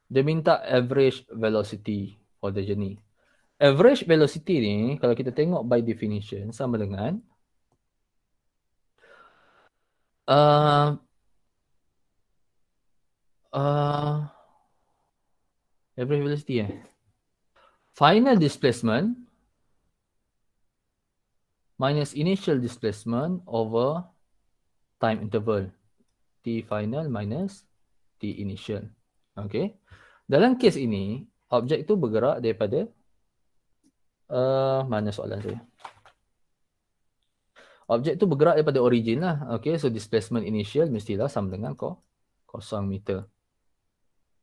dia minta average velocity for the journey average velocity ni kalau kita tengok by definition sama dengan uh, uh, average velocity eh final displacement minus initial displacement over time interval t final minus t initial okay dalam kes ini objek tu bergerak daripada uh, mana soalan saya objek tu bergerak daripada origin lah okay so displacement initial mestilah sama dengan kosong meter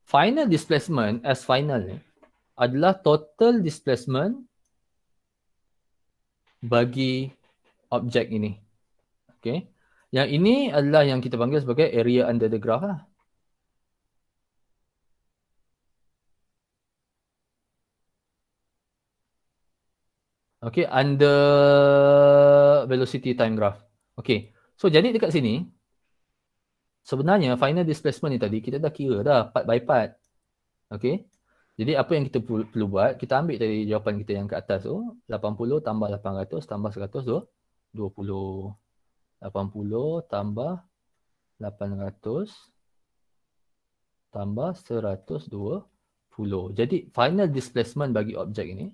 final displacement as final eh? adalah total displacement bagi objek ini. Okay. Yang ini adalah yang kita panggil sebagai area under the graph lah. Okay, under velocity time graph. Okay, so jadi dekat sini, sebenarnya final displacement ni tadi, kita dah kira dah part by part. Okay, jadi apa yang kita perlu buat, kita ambil dari jawapan kita yang ke atas tu, 80 tambah 800 tambah 100 tu, 20. 80 tambah 800 tambah 120. Jadi final displacement bagi objek ini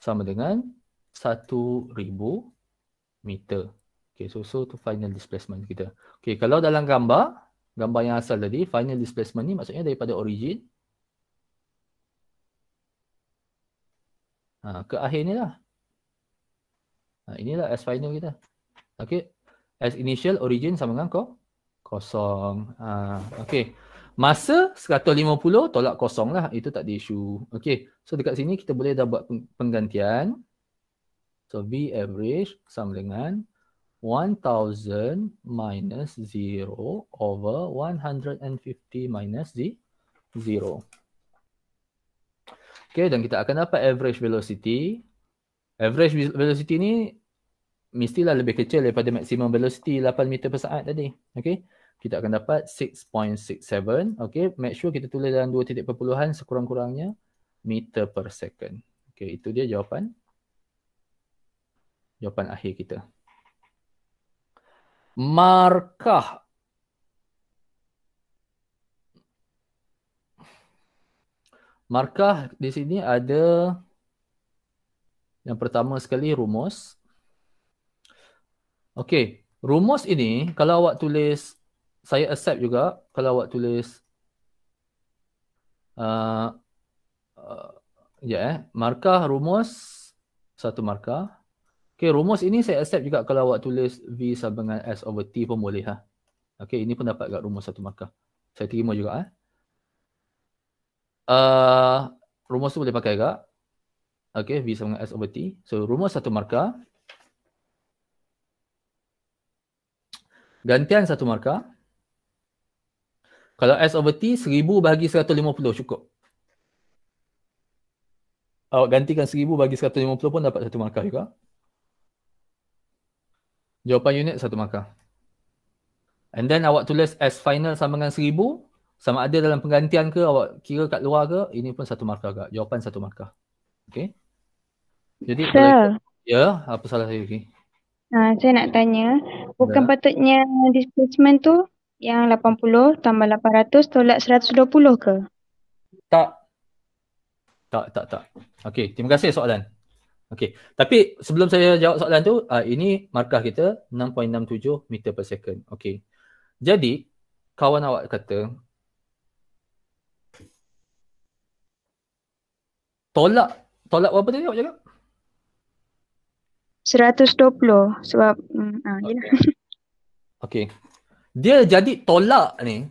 sama dengan 1000 meter. Okay, so, so tu final displacement kita. Okay, kalau dalam gambar, gambar yang asal tadi, final displacement ni maksudnya daripada origin Ha, ke akhir ni lah. Ha, inilah S final kita. Okay. S initial origin sama dengan kau. Kosong. Ha, okay. Masa 150 tolak kosong lah. Itu tak ada isu. Okay. So dekat sini kita boleh dah buat penggantian. So V average sama dengan 1000 minus 0 over 150 minus Z 0. Okay, dan kita akan dapat average velocity. Average velocity ni mestilah lebih kecil daripada maksimum velocity 8 meter per saat tadi. Okay, kita akan dapat 6.67. Okay, make sure kita tulis dalam dua titik perpuluhan sekurang-kurangnya meter per second. Okay, itu dia jawapan. Jawapan akhir kita. Markah Markah di sini ada yang pertama sekali rumus. Okey, rumus ini kalau awak tulis saya accept juga kalau awak tulis uh, uh, ya eh. markah rumus satu markah. Okey, rumus ini saya accept juga kalau awak tulis V sama dengan S over T pun boleh ha. Lah. Okey, ini pun dapat dekat rumus satu markah. Saya terima juga eh uh, rumus tu boleh pakai ke? Okay, V sama dengan S over T. So, rumus satu markah. Gantian satu markah. Kalau S over T, 1000 bahagi puluh cukup. Awak gantikan seribu bagi seratus lima puluh pun dapat satu markah juga. Jawapan unit satu markah. And then awak tulis S final sama dengan sama ada dalam penggantian ke awak kira kat luar ke ini pun satu markah agak jawapan satu markah Okay. jadi so, kalau, ya apa salah saya okey ha, saya nak tanya bukan ya. patutnya displacement tu yang 80 tambah 800 tolak 120 ke tak tak tak tak Okay, terima kasih soalan Okay, tapi sebelum saya jawab soalan tu uh, ini markah kita 6.67 meter per second Okay. jadi kawan awak kata Tolak Tolak berapa tadi awak cakap? 120 sebab mm, ah, okay. okay. Dia jadi tolak ni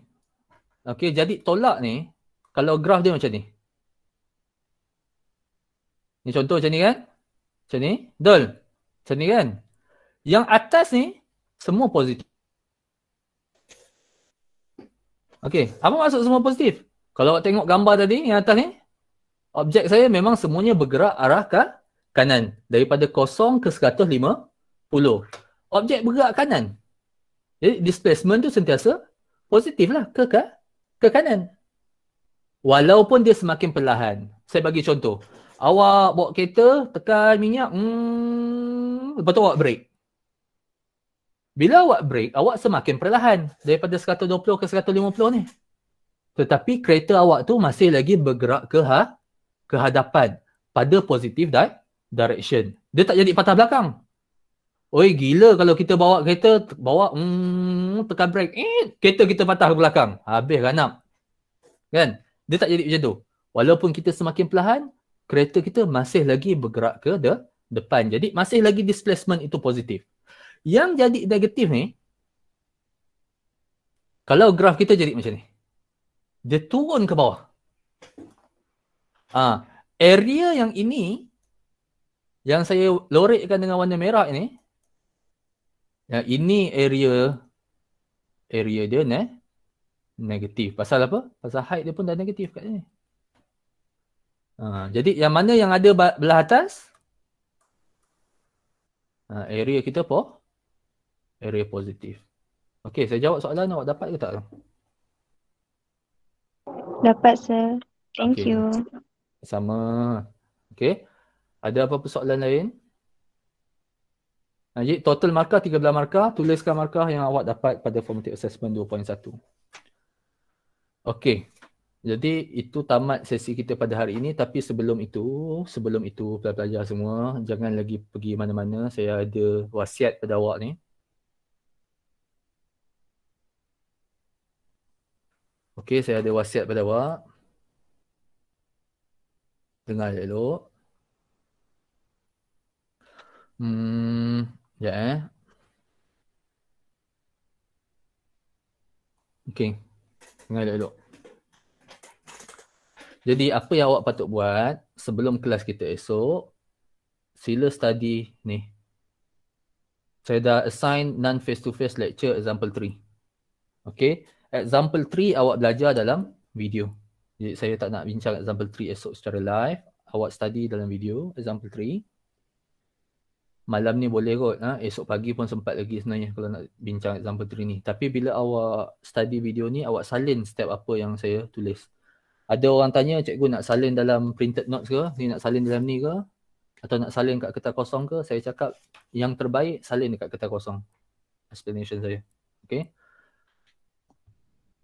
Okay jadi tolak ni Kalau graf dia macam ni Ni contoh macam ni kan Macam ni Dol Macam ni kan Yang atas ni Semua positif Okay apa maksud semua positif Kalau awak tengok gambar tadi yang atas ni objek saya memang semuanya bergerak arah ke kanan daripada kosong ke 150 objek bergerak kanan jadi displacement tu sentiasa positif lah ke, ke ke kanan walaupun dia semakin perlahan saya bagi contoh awak bawa kereta tekan minyak hmm, lepas tu awak break bila awak break, awak semakin perlahan daripada 120 ke 150 ni. Tetapi kereta awak tu masih lagi bergerak ke ha, kehadapan pada positif di- direction. Dia tak jadi patah belakang. Oi gila kalau kita bawa kereta bawa mm, tekan brake eh, kereta kita patah ke belakang habis ganap. Lah kan? Dia tak jadi macam tu. Walaupun kita semakin perlahan kereta kita masih lagi bergerak ke de- depan. Jadi masih lagi displacement itu positif. Yang jadi negatif ni kalau graf kita jadi macam ni. Dia turun ke bawah. Ah, ha, area yang ini yang saya lorekkan dengan warna merah ini. Ya, ini area area dia ne negatif. Pasal apa? Pasal height dia pun dah negatif kat sini. Ha, jadi yang mana yang ada belah atas? Ha, area kita apa? Area positif. Okey, saya jawab soalan ni. Awak dapat ke tak? Dapat, sir. Thank okay. you. Sama. okay. Ada apa-apa soalan lain? Najib, total markah 13 markah. Tuliskan markah yang awak dapat pada formative assessment 2.1. Okay. Jadi itu tamat sesi kita pada hari ini tapi sebelum itu sebelum itu pelajar-pelajar semua jangan lagi pergi mana-mana saya ada wasiat pada awak ni. Okey saya ada wasiat pada awak dengar elok. Hmm, ya eh. Okey. Dengar elok Jadi apa yang awak patut buat sebelum kelas kita esok, sila study ni. Saya dah assign non face to face lecture example 3. Okey. Example 3 awak belajar dalam video. Jadi saya tak nak bincang example 3 esok secara live. Awak study dalam video example 3. Malam ni boleh kot. Ha? Esok pagi pun sempat lagi sebenarnya kalau nak bincang example 3 ni. Tapi bila awak study video ni, awak salin step apa yang saya tulis. Ada orang tanya, cikgu nak salin dalam printed notes ke? Ni nak salin dalam ni ke? Atau nak salin kat kertas kosong ke? Saya cakap yang terbaik salin dekat kertas kosong. Explanation saya. Okay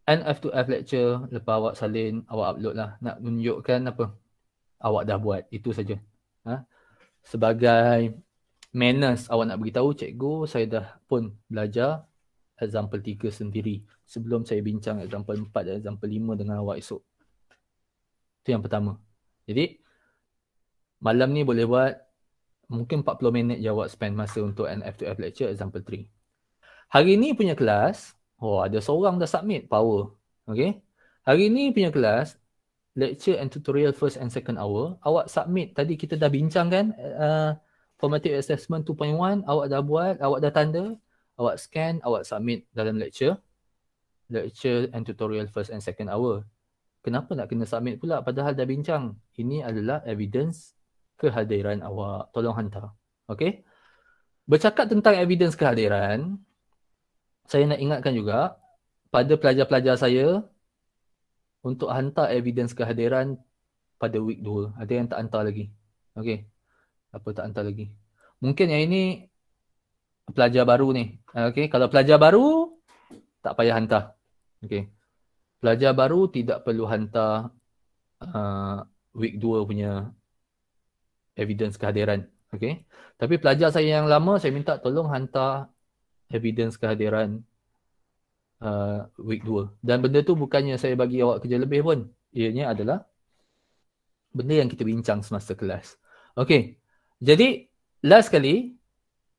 end F to F lecture lepas awak salin awak upload lah nak tunjukkan apa awak dah buat itu saja ha? sebagai manners awak nak beritahu cikgu saya dah pun belajar example 3 sendiri sebelum saya bincang example 4 dan example 5 dengan awak esok itu yang pertama jadi malam ni boleh buat mungkin 40 minit je awak spend masa untuk NF2F lecture example 3 hari ni punya kelas Oh, ada seorang dah submit power. Okay. Hari ni punya kelas, lecture and tutorial first and second hour. Awak submit, tadi kita dah bincang kan, uh, formative assessment 2.1, awak dah buat, awak dah tanda, awak scan, awak submit dalam lecture. Lecture and tutorial first and second hour. Kenapa nak kena submit pula padahal dah bincang? Ini adalah evidence kehadiran awak. Tolong hantar. Okay. Bercakap tentang evidence kehadiran, saya nak ingatkan juga pada pelajar-pelajar saya untuk hantar evidence kehadiran pada week 2. Ada yang tak hantar lagi. Okey. Apa tak hantar lagi? Mungkin yang ini pelajar baru ni. Okey, kalau pelajar baru tak payah hantar. Okey. Pelajar baru tidak perlu hantar uh, week 2 punya evidence kehadiran. Okey. Tapi pelajar saya yang lama saya minta tolong hantar evidence kehadiran uh, week 2. Dan benda tu bukannya saya bagi awak kerja lebih pun. Ianya adalah benda yang kita bincang semasa kelas. Okay. Jadi, last kali,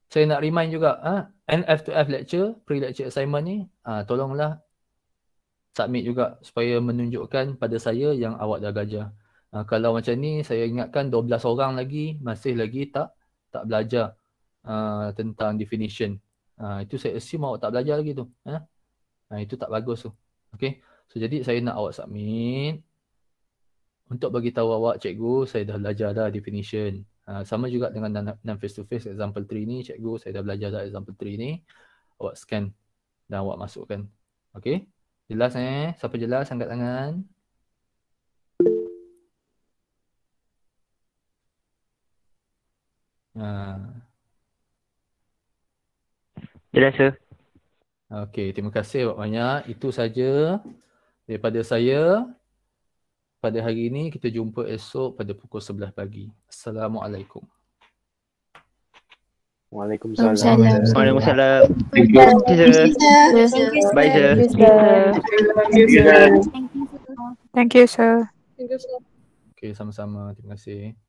saya nak remind juga, ah ha, nf to f lecture, pre-lecture assignment ni, ah tolonglah submit juga supaya menunjukkan pada saya yang awak dah belajar. Ha, kalau macam ni, saya ingatkan 12 orang lagi masih lagi tak tak belajar uh, tentang definition. Ha, itu saya assume awak tak belajar lagi tu. Ha? ha itu tak bagus tu. Okay. So jadi saya nak awak submit. Untuk bagi tahu awak cikgu saya dah belajar dah definition. Ha, sama juga dengan dalam face to face example 3 ni cikgu saya dah belajar dah example 3 ni. Awak scan dan awak masukkan. Okay. Jelas eh? Siapa jelas? Angkat tangan. Ha. Yalah, sir. Okay, terima kasih banyak. Itu saja daripada saya. Pada hari ini, kita jumpa esok pada pukul 11 pagi. Assalamualaikum. Waalaikumsalam. Waalaikumsalam. Thank you, sir. Thank you, sir. Thank you, sir. Okay, sama-sama. Terima kasih.